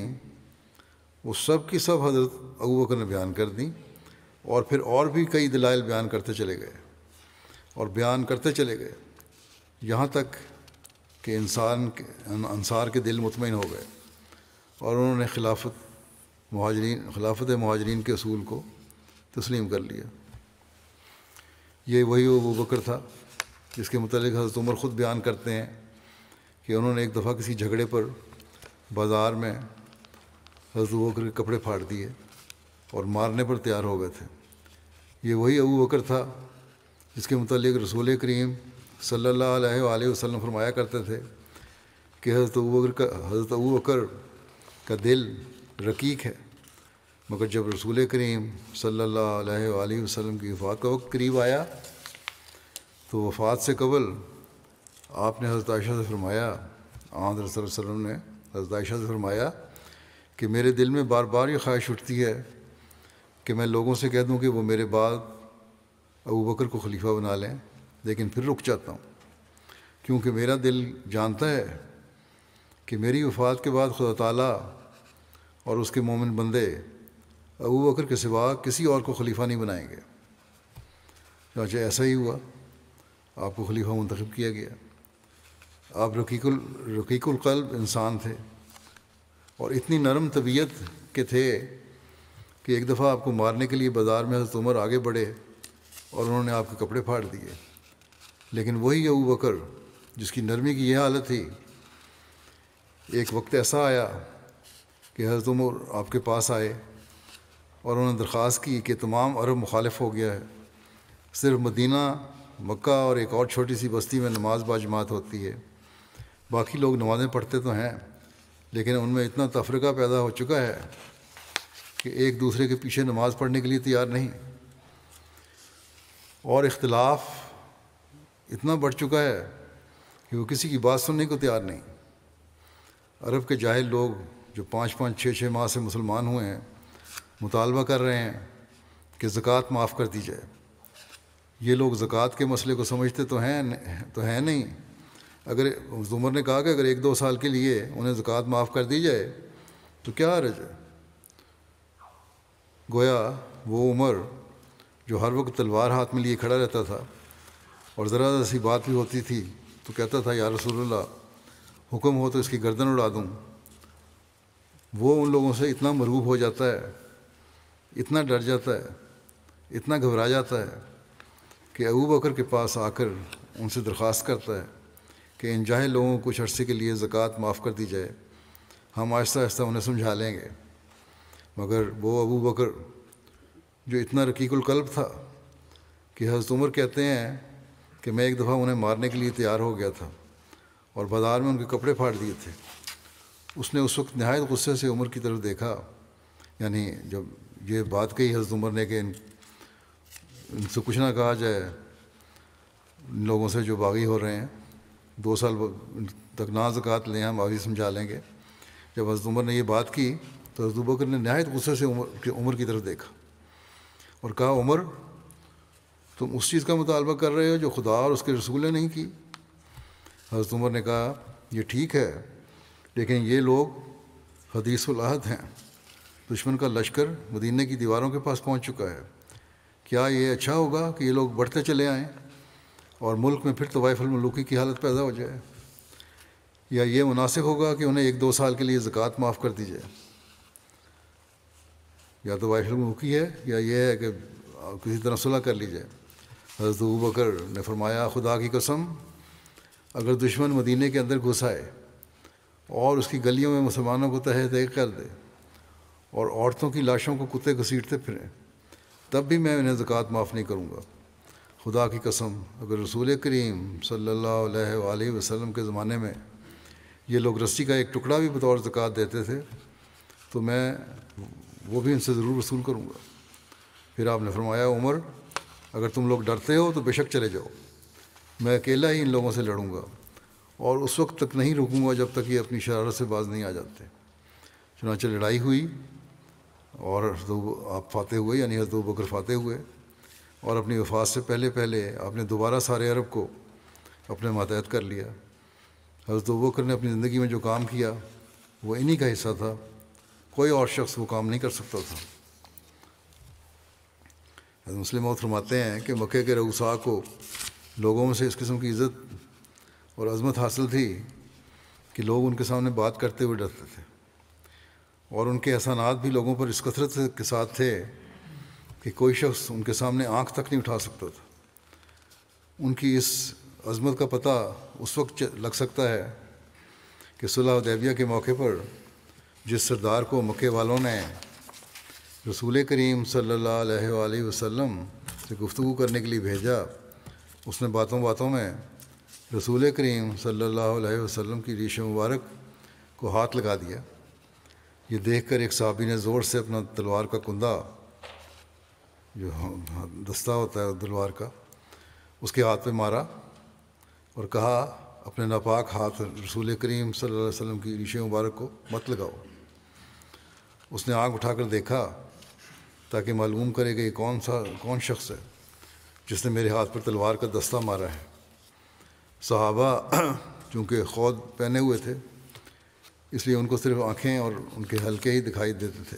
वो सब की सब हजरत अबू बकर ने बयान कर दी और फिर और भी कई दलाइल बयान करते चले गए और बयान करते चले गए यहाँ तक कि इंसान के अनसार के दिल मुतमिन हो गए और उन्होंने खिलाफत महाजरीन खिलाफत महाजरीन के असूल को तस्लीम कर लिया ये वही वो बकर था जिसके मतलब हज़रत उमर ख़ुद बयान करते हैं कि उन्होंने एक दफ़ा किसी झगड़े पर बाज़ार में हज़रत बकर के कपड़े फाड़ दिए और मारने पर तैयार हो गए थे ये वही अबू बकर था जिसके मतलब रसूल करीम सल्ला वसम फरमाया करते थे कि हज़रत अबू बकर का हज़रत अबू बकर का दिल रकीक है मगर जब रसूल करीम सल्ला वसम की वफ़ात का वक्त करीब आया तो वफ़ात से कबल आपने हज़रत आयशा से फरमाया आंद वसम ने हज़रत आयशा से फरमाया कि मेरे दिल में बार बार ये ख्वाहिश उठती है कि मैं लोगों से कह दूं कि वो मेरे बाद अबू बकर को खलीफा बना लें लेकिन फिर रुक जाता हूँ क्योंकि मेरा दिल जानता है कि मेरी वफात के बाद खुदा ताला और उसके मोमिन बंदे अबू बकर के सिवा किसी और को खलीफा नहीं बनाएंगे चाचे ऐसा ही हुआ आपको खलीफा मंतखब किया गया आप रकीकुल रकीकुल कल्ब इंसान थे और इतनी नरम तबीयत के थे कि एक दफ़ा आपको मारने के लिए बाज़ार में हजरत उमर आगे बढ़े और उन्होंने आपके कपड़े फाड़ दिए लेकिन वही अबू बकर जिसकी नरमी की यह हालत थी एक वक्त ऐसा आया कि हजरत उमर आपके पास आए और उन्होंने दरख्वास्त की कि तमाम अरब मुखालफ हो गया है सिर्फ मदीना मक्का और एक और छोटी सी बस्ती में नमाज बाजमात होती है बाकी लोग नमाज़ें पढ़ते तो हैं लेकिन उनमें इतना तफरका पैदा हो चुका है कि एक दूसरे के पीछे नमाज़ पढ़ने के लिए तैयार नहीं और इख्तलाफ इतना बढ़ चुका है कि वो किसी की बात सुनने को तैयार नहीं अरब के जाहिल लोग जो पाँच पाँच छः छः माह से मुसलमान हुए हैं मुतालबा कर रहे हैं कि ज़क़़त माफ़ कर दी जाए ये लोग ज़क़़त के मसले को समझते तो हैं तो हैं नहीं अगर जुमर ने कहा कि अगर एक दो साल के लिए उन्हें ज़क़़त माफ़ कर दी जाए तो क्या रज है गोया वो उमर जो हर वक्त तलवार हाथ में लिए खड़ा रहता था और ज़रा सी बात भी होती थी तो कहता था यार रसोल्ला हुक्म हो तो इसकी गर्दन उड़ा दूँ वो उन लोगों से इतना मरूब हो जाता है इतना डर जाता है इतना घबरा जाता है कि अबू बकर के पास आकर उनसे दरख्वास्त करता है कि इन जाहे लोगों को कुछ अर्से के लिए ज़क़़त माफ़ कर दी जाए हम आहिस्ता आहिस्ता उन्हें समझा लेंगे मगर वो अबू बकर जो इतना रकीकुल कल्ब था कि हज़रत उमर कहते हैं कि मैं एक दफ़ा उन्हें मारने के लिए तैयार हो गया था और बाज़ार में उनके कपड़े फाड़ दिए थे उसने उस वक्त नहायत गुस्से से उमर की तरफ देखा यानी जब ये बात कही हज़रत उमर ने कि इन, इनसे कुछ ना कहा जाए इन लोगों से जो बागी हो रहे हैं दो साल तक ना लें हम आगे समझा लेंगे जब हज़रत उमर ने यह बात की तो हजरत बकर ने नहायत गुस्से से उमर की उम्र की तरफ देखा और कहा उमर तुम उस चीज़ का मुतालबा कर रहे हो जो खुदा और उसके रसूल ने नहीं की हजरत उमर ने कहा यह ठीक है लेकिन ये लोग हदीस हदीसलाहत हैं दुश्मन का लश्कर मदीने की दीवारों के पास पहुँच चुका है क्या ये अच्छा होगा कि ये लोग बढ़ते चले आएँ और मुल्क में फिर तवाइफल तो मलूकी की हालत पैदा हो जाए या ये मुनासिब होगा कि उन्हें एक दो साल के लिए ज़क़़त माफ़ कर दी जाए या तो वाहिलमुखी है या यह है कि किसी तरह सुलह कर ली जाए हज़रत बकर ने फरमाया खुदा की कसम अगर दुश्मन मदीने के अंदर घुसाए और उसकी गलियों में मुसलमानों को तह तय कर दे और औरतों की लाशों को कुत्ते घसीटते फिरें तब भी मैं उन्हें ज़क़़त माफ़ नहीं करूँगा खुदा की कसम अगर रसूल करीम सल्ला वसलम के ज़माने में ये लोग रस्सी का एक टुकड़ा भी बतौर ज़क़ात देते थे तो मैं वो भी इनसे ज़रूर वसूल करूँगा फिर आपने फरमाया उमर अगर तुम लोग डरते हो तो बेशक चले जाओ मैं अकेला ही इन लोगों से लड़ूंगा और उस वक्त तक नहीं रुकूंगा जब तक ये अपनी शरारत से बाज नहीं आ जाते चुनाचे लड़ाई हुई और तो आप फाते हुए यानी हजरत तो बकर फाते हुए और अपनी वफात से पहले पहले आपने दोबारा सारे अरब को अपने मातहत कर लिया हजरत बकर ने अपनी ज़िंदगी में जो काम किया वो इन्हीं का हिस्सा था कोई और शख्स वो काम नहीं कर सकता था मुस्लिम और फरमाते हैं कि मक्के के रऊसा को लोगों में से इस किस्म की इज़्ज़त और अज़मत हासिल थी कि लोग उनके सामने बात करते हुए डरते थे और उनके एहसानात भी लोगों पर इस कसरत के साथ थे कि कोई शख्स उनके सामने आँख तक नहीं उठा सकता था उनकी इस अज़मत का पता उस वक्त लग सकता है कि सुलह उदैबिया के मौके पर जिस सरदार को मक्के वालों ने रसूल करीम सल्ला वसम से गुफ्तु करने के लिए भेजा उसने बातों बातों में रसूल करीम सल्ला वसम की रीश मुबारक को हाथ लगा दिया ये देख कर एक सहाबी ने ज़ोर से अपना तलवार का कुंदा जो दस्ता होता है तलवार का उसके हाथ पे मारा और कहा अपने नापाक हाथ रसूल करीम सल्लल्लाहु अलैहि वसल्लम की रीश मुबारक को मत लगाओ उसने आग उठाकर देखा ताकि मालूम करे कि कौन सा कौन शख्स है जिसने मेरे हाथ पर तलवार का दस्ता मारा है सहाबा [CLEARS THROAT] चूँकि खौद पहने हुए थे इसलिए उनको सिर्फ आँखें और उनके हल्के ही दिखाई देते थे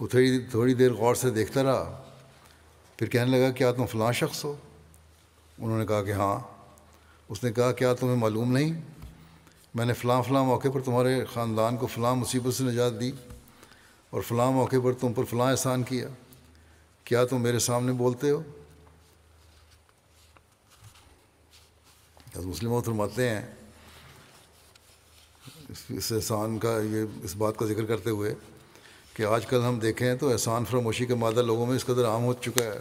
वो थोड़ी थोड़ी देर गौर से देखता रहा फिर कहने लगा क्या तुम फलां शख्स हो उन्होंने कहा कि हाँ उसने कहा क्या तुम्हें मालूम नहीं मैंने फ़लाँ फ़लाँ मौके पर तुम्हारे ख़ानदान को फ़लाँ मुसीबत से निजात दी और फ़लाँ मौके पर तुम पर फ़लाँ एहसान किया क्या तुम मेरे सामने बोलते हो मुस्लिम फरमाते हैं इस एहसान का ये इस बात का जिक्र करते हुए कि आजकल हम देखें तो एहसान फरामोशी के मादा लोगों में इस कदर आम हो चुका है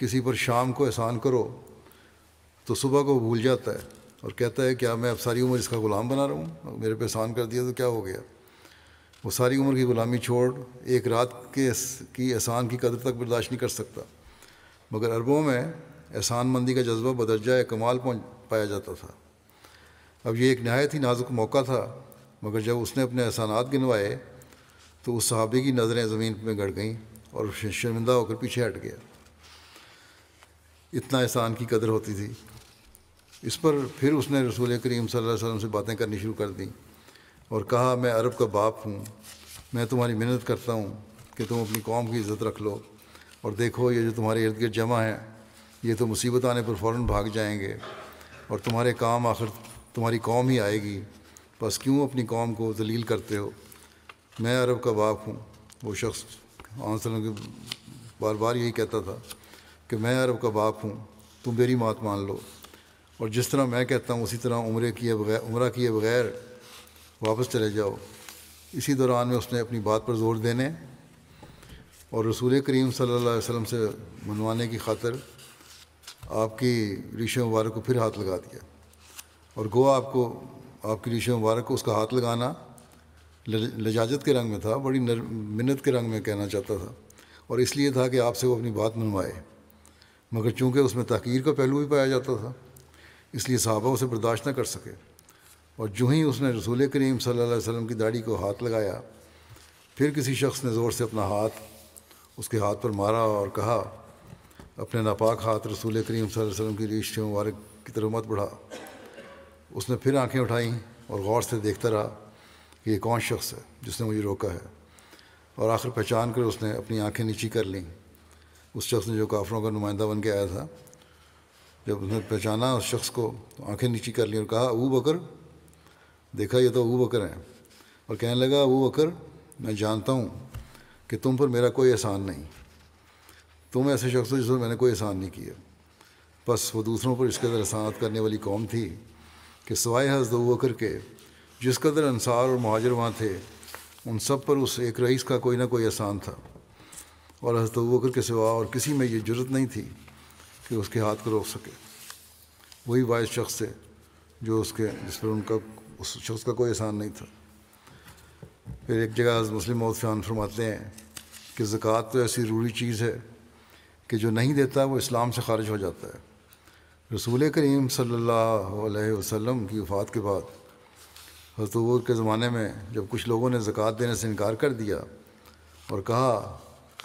किसी पर शाम को एहसान करो तो सुबह को भूल जाता है और कहता है क्या मैं अब सारी उम्र इसका ग़ुलाम बना रहा हूँ मेरे पे एहसान कर दिया तो क्या हो गया वो सारी उम्र की ग़ुलामी छोड़ एक रात के की एहसान की कदर तक बर्दाश्त नहीं कर सकता मगर अरबों में एहसान मंदी का जज्बा बदरजा या कमाल पहुँच पाया जाता था अब यह एक नहायत ही नाजुक मौका था मगर जब उसने अपने एहसानात गिनवाए तो उस सहाबे की नज़रें ज़मीन में गड़ गईं और शर्मिंदा होकर पीछे हट गया इतना एहसान की कदर होती थी इस पर फिर उसने रसूल करीम सल्लल्लाहु अलैहि वसल्लम से बातें करनी शुरू कर दी और कहा मैं अरब का बाप हूँ मैं तुम्हारी मिन्नत करता हूँ कि तुम अपनी कौम की इज़्ज़त रख लो और देखो ये जो तुम्हारे इर्द गिर्द जमा है ये तो मुसीबत आने पर फ़ौर भाग जाएंगे और तुम्हारे काम आखिर तुम्हारी कौम ही आएगी बस क्यों अपनी कौम को जलील करते हो मैं अरब का बाप हूँ वो शख्स आंसलों के बार बार यही कहता था कि मैं अरब का बाप हूँ तुम मेरी मात मान लो और जिस तरह मैं कहता हूँ उसी तरह उम्र किए बगैर उम्र किए बगैर वापस चले जाओ इसी दौरान में उसने अपनी बात पर जोर देने और रसूल करीम सल्लल्लाहु अलैहि वसल्लम से मनवाने की खातर आपकी ऋषि मुबारक को फिर हाथ लगा दिया और गोवा आपको आपकी ऋषि मुबारक को उसका हाथ लगाना लजाजत के रंग में था बड़ी नर मिन्नत के रंग में कहना चाहता था और इसलिए था कि आपसे वो अपनी बात मनवाए मगर चूँकि उसमें तहकीर का पहलू भी पाया जाता था इसलिए साहबा उसे बर्दाश्त न कर सके और जो ही उसने रसूल करीम सल्लल्लाहु अलैहि की दाढ़ी को हाथ लगाया फिर किसी शख्स ने ज़ोर से अपना हाथ उसके हाथ पर मारा और कहा अपने नापाक हाथ रसूल करीम सल वसल्लम की रीश मुबारक की तरह मत बढ़ा उसने फिर आँखें उठाईं और गौर से देखता रहा कि ये कौन शख्स है जिसने मुझे रोका है और आखिर पहचान कर उसने अपनी आँखें नीची कर लीं उस शख्स ने जो काफरों का नुमाइंदा बन के आया था जब उसने पहचाना उस शख्स को तो आँखें नीची कर ली और कहा वो बकर देखा ये तो अबू बकर हैं और कहने लगा अबू बकर मैं जानता हूँ कि तुम पर मेरा कोई एहसान नहीं तुम ऐसे शख्स हो जिस पर मैंने कोई एहसान नहीं किया बस वो दूसरों पर इस कदर एहसानत करने वाली कौम थी कि सवाए हजद अबू बकर के जिस कदर अनसार और महाजर वहाँ थे उन सब पर उस एक रईस का कोई ना कोई एहसान था और हजरत बकर के सिवा और किसी में ये जरूरत नहीं थी कि उसके हाथ को रोक सके वही वायस शख्स थे जो उसके जिस पर उनका उस का कोई एहसान नहीं था फिर एक जगह मुस्लिम मौतफ़ान फरमाते हैं कि ज़क़़त तो ऐसी ज़रूरी चीज़ है कि जो नहीं देता वो इस्लाम से खारिज हो जाता है रसूल करीम सल्ला वसम की वफ़ात के बाद हजूर के ज़माने में जब कुछ लोगों ने ज़क़़त देने से इनकार कर दिया और कहा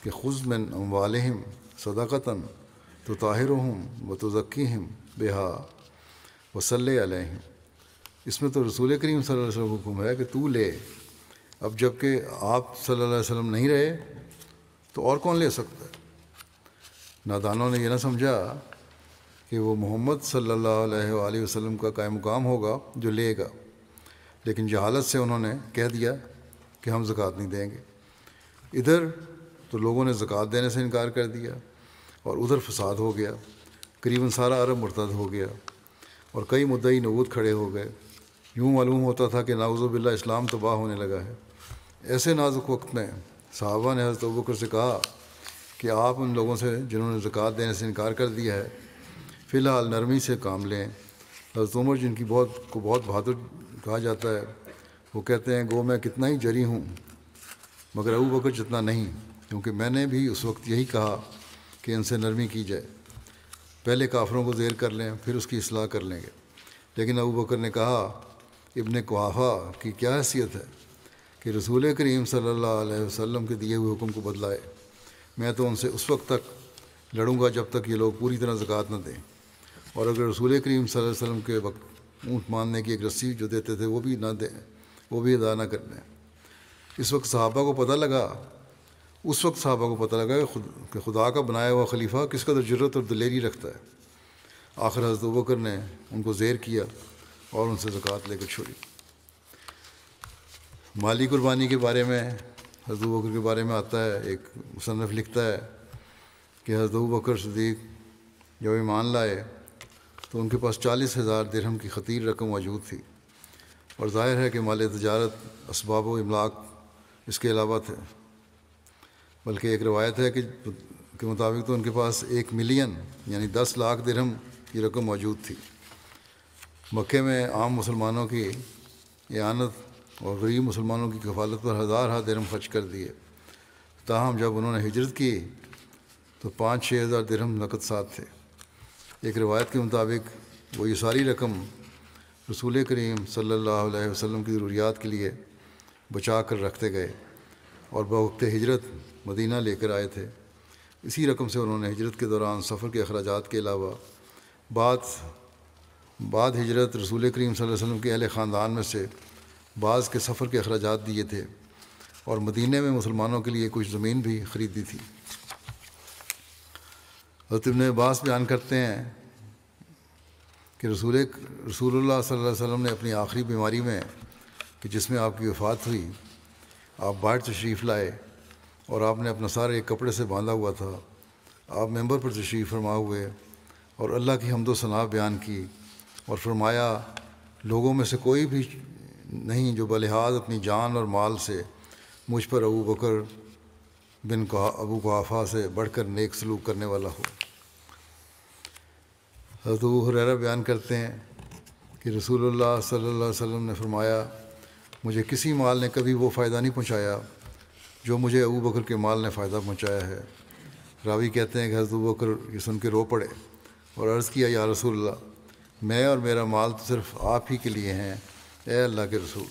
कि खुद में वालम सदाकता तो ताहिर हम व तो ज़क़ी हम बेहा वसल आलम इसमें तो रसूल करीम सल्लल्लाहु अलैहि वसल्लम हुक्म है कि तू ले अब जबकि आप सल्लल्लाहु अलैहि नहीं रहे तो और कौन ले सकता है नादानों ने यह ना समझा कि वो मोहम्मद सल्ला वसलम का कायम मुकाम होगा जो लेगा लेकिन जहालत से उन्होंने कह दिया कि हम ज़क़़त नहीं देंगे इधर तो लोगों ने ज़क़़त देने से इनकार कर दिया और उधर फसाद हो गया करीबन सारा अरब मरतद हो गया और कई मुद्दई नबूत खड़े हो गए यूँ मालूम होता था कि नाउज़बिल्ला इस्लाम तबाह होने लगा है ऐसे नाजुक वक्त में साहबा ने हज़रत बकर से कहा कि आप उन लोगों से जिन्होंने ज़क़़त देने से इनकार कर दिया है फ़िलहाल नरमी से काम लें हज़रत उमर जिनकी बहुत को बहुत बहादुर कहा जाता है वो कहते हैं गो मैं कितना ही जरी हूँ मगर अबू बकर जितना नहीं क्योंकि मैंने भी उस वक्त यही कहा कि इनसे नरमी की जाए पहले काफरों को जेर कर लें फिर उसकी असलाह कर लेंगे लेकिन अबू बकर ने कहा इबन कोहा की क्या हैसियत है कि रसूल करीम सल्ला वसम के दिए हुए हुक्म को बदलाए मैं तो उनसे उस वक्त तक लड़ूंगा जब तक ये लोग पूरी तरह ज़क़़त न दें और अगर रसूल करीम वसम के वक्त ऊँट मानने की एक रस्सी जो देते थे वो भी ना दें वो भी अदा ना कर दें इस वक्त साहबा को पता लगा उस वक्त साहबा को पता लगा कि खुद कि खुदा का बनाया हुआ खलीफा किस कदर तो जरूरत और दलेरी रखता है आखिर हजरत वकर ने उनको जेर किया और उनसे जक़ात लेकर छोड़ी माली कुर्बानी के बारे में हजरत बकर के बारे में आता है एक मुसनफ़ लिखता है कि हजरत बकर सदीक जब ईमान लाए तो उनके पास चालीस हज़ार दिरहम की खतीर रकम मौजूद थी और जाहिर है कि माल तजारत इसबाब इमलाक इसके अलावा थे बल्कि एक रवायत है कि के मुताबिक तो उनके पास एक मिलियन यानी दस लाख दिरहम की रकम मौजूद थी मक्के में आम मुसलमानों की एनत और गरीब मुसलमानों की कफालत पर हज़ार हाथ दरम खर्च कर दिए ताहम जब उन्होंने हिजरत की तो पाँच छः हज़ार दरम नकद साथ थे एक रिवायत के मुताबिक वो ये सारी रकम रसूल करीम सल्ला वसम की ज़रूरियात के लिए बचा कर रखते गए और बवक्त हिजरत मदीना लेकर आए थे इसी रकम से उन्होंने हिजरत के दौरान सफ़र के अखराज के अलावा बात बाद हिजरत रसूल करीम वसल्लम के अहल ख़ानदान में से बाज़ के सफ़र के अखराज दिए थे और मदीने में मुसलमानों के लिए कुछ ज़मीन भी ख़रीदी थी हजरत इबन बास बयान करते हैं कि रसूल रसूल सल्लल्लाहु अलैहि ने अपनी आखिरी बीमारी में कि जिसमें आपकी वफ़ात हुई आप बाढ़ तशरीफ़ लाए और आपने अपना सारे एक कपड़े से बांधा हुआ था आप मेंबर पर तशरीफ़ फरमा हुए और अल्लाह की हमदोसना बयान की और फरमाया लोगों में से कोई भी नहीं जो बलिहाज अपनी जान और माल से मुझ पर अबू बकर बिन को अबू कोहाफ़ा से बढ़कर नेक सलूक करने वाला हो हजरत हुरैरा बयान करते हैं कि रसूलुल्लाह सल्लल्लाहु अलैहि वसल्लम ने फरमाया मुझे किसी माल ने कभी वो फ़ायदा नहीं पहुंचाया जो मुझे अबू बकर के माल ने फ़ायदा पहुंचाया है रावी कहते हैं कि हजरत बकर सुन के रो पड़े और अर्ज़ किया या रसूल्ला मैं और मेरा माल तो सिर्फ आप ही के लिए हैं ए अल्लाह के रसूल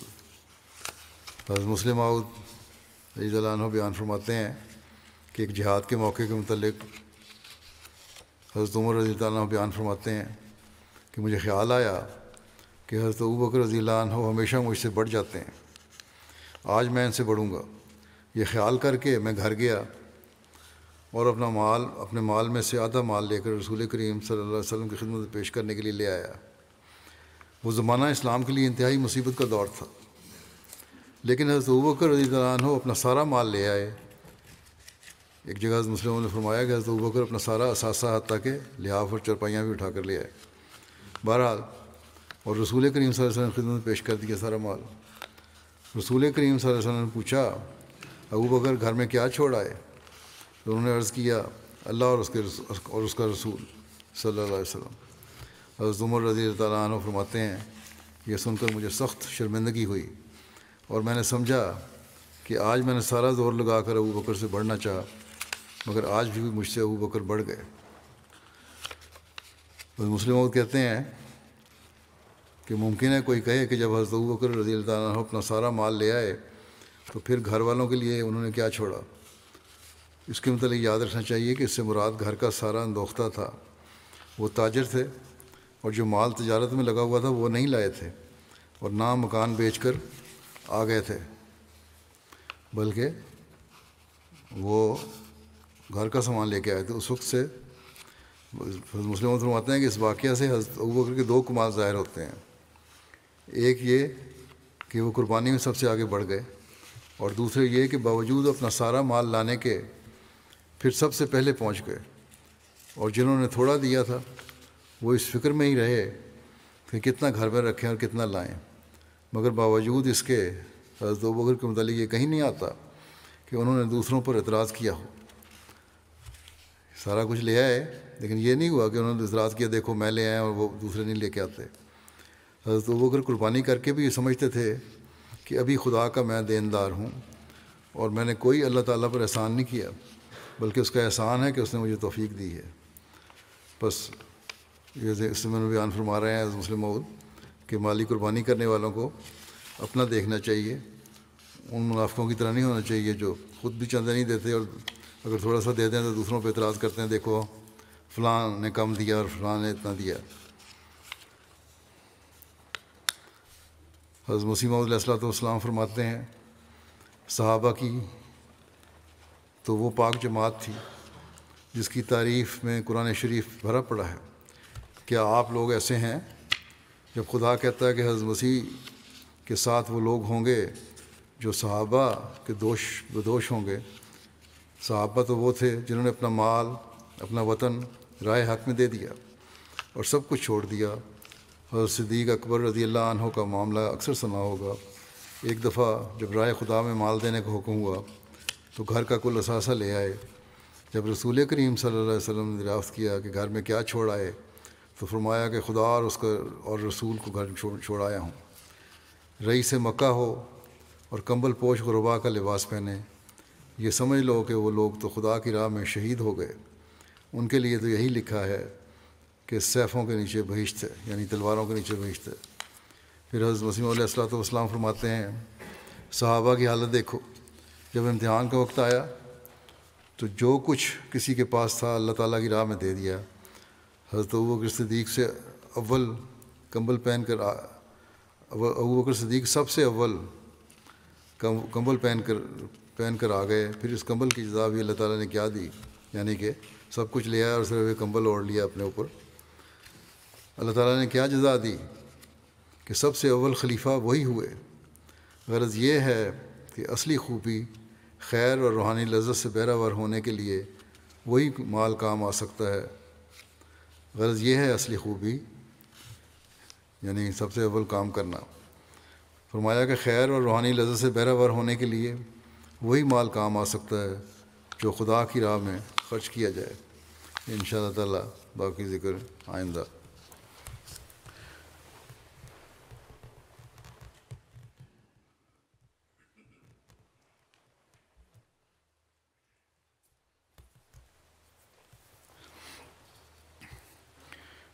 बस मुस्लिम आउद बयान फरमाते हैं कि एक जिहाद के मौके के मतलब हज़रत उमर रजी बयान फरमाते हैं कि मुझे ख्याल आया कि हज़रत अबू रजी हो हमेशा मुझसे बढ़ जाते हैं आज मैं इनसे बढ़ूँगा ये ख्याल करके मैं घर गया और अपना माल अपने माल में से आधा माल लेकर रसूल करीम सल्लल्लाहु अलैहि वसल्लम की खिदमत पेश करने के लिए ले आया वो ज़माना इस्लाम के लिए इंतहाई मुसीबत का दौर था लेकिन हजरत बकर रजी हो अपना सारा माल ले आए एक जगह मुस्लिमों ने फरमाया कि हजरत बकर अपना सारा असासा हती के लिहाफ और चरपाइयाँ भी उठा कर ले आए बहरहाल और रसूल करीम वसल्लम खिदमत पेश कर दिया सारा माल रसूल करीम वसल्लम ने पूछा अबू बकर घर में क्या छोड़ आए तो उन्होंने अर्ज़ किया अल्लाह और उसके और उसका रसूल सल्लल्लाहु अलैहि वसल्लम हज़रत रज़ी तैन फरमाते हैं यह सुनकर मुझे सख्त शर्मिंदगी हुई और मैंने समझा कि आज मैंने सारा जोर लगा कर अबू बकर से बढ़ना चाहा मगर आज भी मुझसे अबू बकर बढ़ गए और मुस्लिम कहते हैं कि मुमकिन है कोई कहे कि जब हज़रत अबू बकर रज़ी तैन अपना सारा माल ले आए तो फिर घर वालों के लिए उन्होंने क्या छोड़ा इसके मतलब याद रखना चाहिए कि इससे मुराद घर का सारा अंदोख्ता था वो ताजर थे और जो माल तजारत में लगा हुआ था वो नहीं लाए थे और ना मकान बेच कर आ गए थे बल्कि वो घर का सामान लेके आए थे उस वक्त से मुस्लिम फरमाते हैं कि इस वाक़े से बकर के दो कुमार ज़ाहिर होते हैं एक ये कि वो कुर्बानी में सबसे आगे बढ़ गए और दूसरे ये कि बावजूद अपना सारा माल लाने के फिर सबसे पहले पहुंच गए और जिन्होंने थोड़ा दिया था वो इस फिक्र में ही रहे कि कितना घर में रखें और कितना लाएं मगर बावजूद इसके हजरत बगर के मतलब ये कहीं नहीं आता कि उन्होंने दूसरों पर एतराज़ किया हो सारा कुछ ले आए लेकिन ये नहीं हुआ कि उन्होंने एतराज़ किया देखो मैं ले आया और वो दूसरे नहीं लेके आते हजरत वगर कुर्बानी करके भी ये समझते थे कि अभी खुदा का मैं देनदार हूँ और मैंने कोई अल्लाह ताला पर एहसान नहीं किया बल्कि उसका एहसान है कि उसने मुझे तोफ़ी दी है बस ये इसमें बयान फरमा रहे हैं मुस्लिम मऊद कि माली कुर्बानी करने वालों को अपना देखना चाहिए उन मुनाफ़ों की तरह नहीं होना चाहिए जो ख़ुद भी चंदा नहीं देते और अगर थोड़ा सा दे दें तो दूसरों पर इतराज़ करते हैं देखो फ़लाँ ने कम दिया और फ़लाँ ने इतना दिया हज़रत मसीम सलाम फरमाते हैं सहाबा की तो वो पाक जमात थी जिसकी तारीफ़ में कुरान शरीफ भरा पड़ा है क्या आप लोग ऐसे हैं जब खुदा कहता है कि हज़रत मसीह के साथ वो लोग होंगे जो सहाबा के दोष बदोश होंगे सहाबा तो वो थे जिन्होंने अपना माल अपना वतन राय हक में दे दिया और सब कुछ छोड़ दिया और सदीक अकबर रजी अल्लाह का मामला अक्सर सुना होगा एक दफ़ा जब राय खुदा में माल देने का हुक्म हुआ तो घर का कुल असासा ले आए जब रसूल करीम सल्लल्लाहु अलैहि वसल्लम ने दरियाफ़्त किया कि घर में क्या छोड़ आए तो फरमाया कि खुदा और उसका और रसूल को घर छोड़ छोड़ आया हूँ रई से मक्का हो और कंबल पोश गुरबा का लिबास पहने ये समझ लो कि वो लोग तो खुदा की राह में शहीद हो गए उनके लिए तो यही लिखा है कि सैफ़ों के नीचे बहिश्त है यानी तलवारों के नीचे बहिश्त है फिर हज़रत वसीम सलात फरमाते हैं सहाबा की हालत देखो जब इम्तहान का वक्त आया तो जो कुछ किसी के पास था अल्लाह ताला की राह में दे दिया हज़रत अबू बकर सदीक से अव्वल कंबल पहन कर अबू बकर सदीक सबसे अव्वल कंबल पहन कर पहन कर आ गए फिर इस कंबल की जजा भी अल्लाह ताला ने क्या दी यानी कि सब कुछ ले आया और सिर्फ एक कंबल ओढ़ लिया अपने ऊपर अल्लाह ताला ने क्या जजा दी कि सबसे अव्वल खलीफा वही हुए गरज़ यह है कि असली खूबी खैर और रूहानी लजत से पैरावर होने के लिए वही माल काम आ सकता है गर्ज़ यह है असली खूबी यानी सबसे अव्वल काम करना फरमाया कि खैर और रूहानी लजत से पैरावर होने के लिए वही माल काम आ सकता है जो खुदा की राह में खर्च किया जाए इन ताला बाकी ज़िक्र आइंदा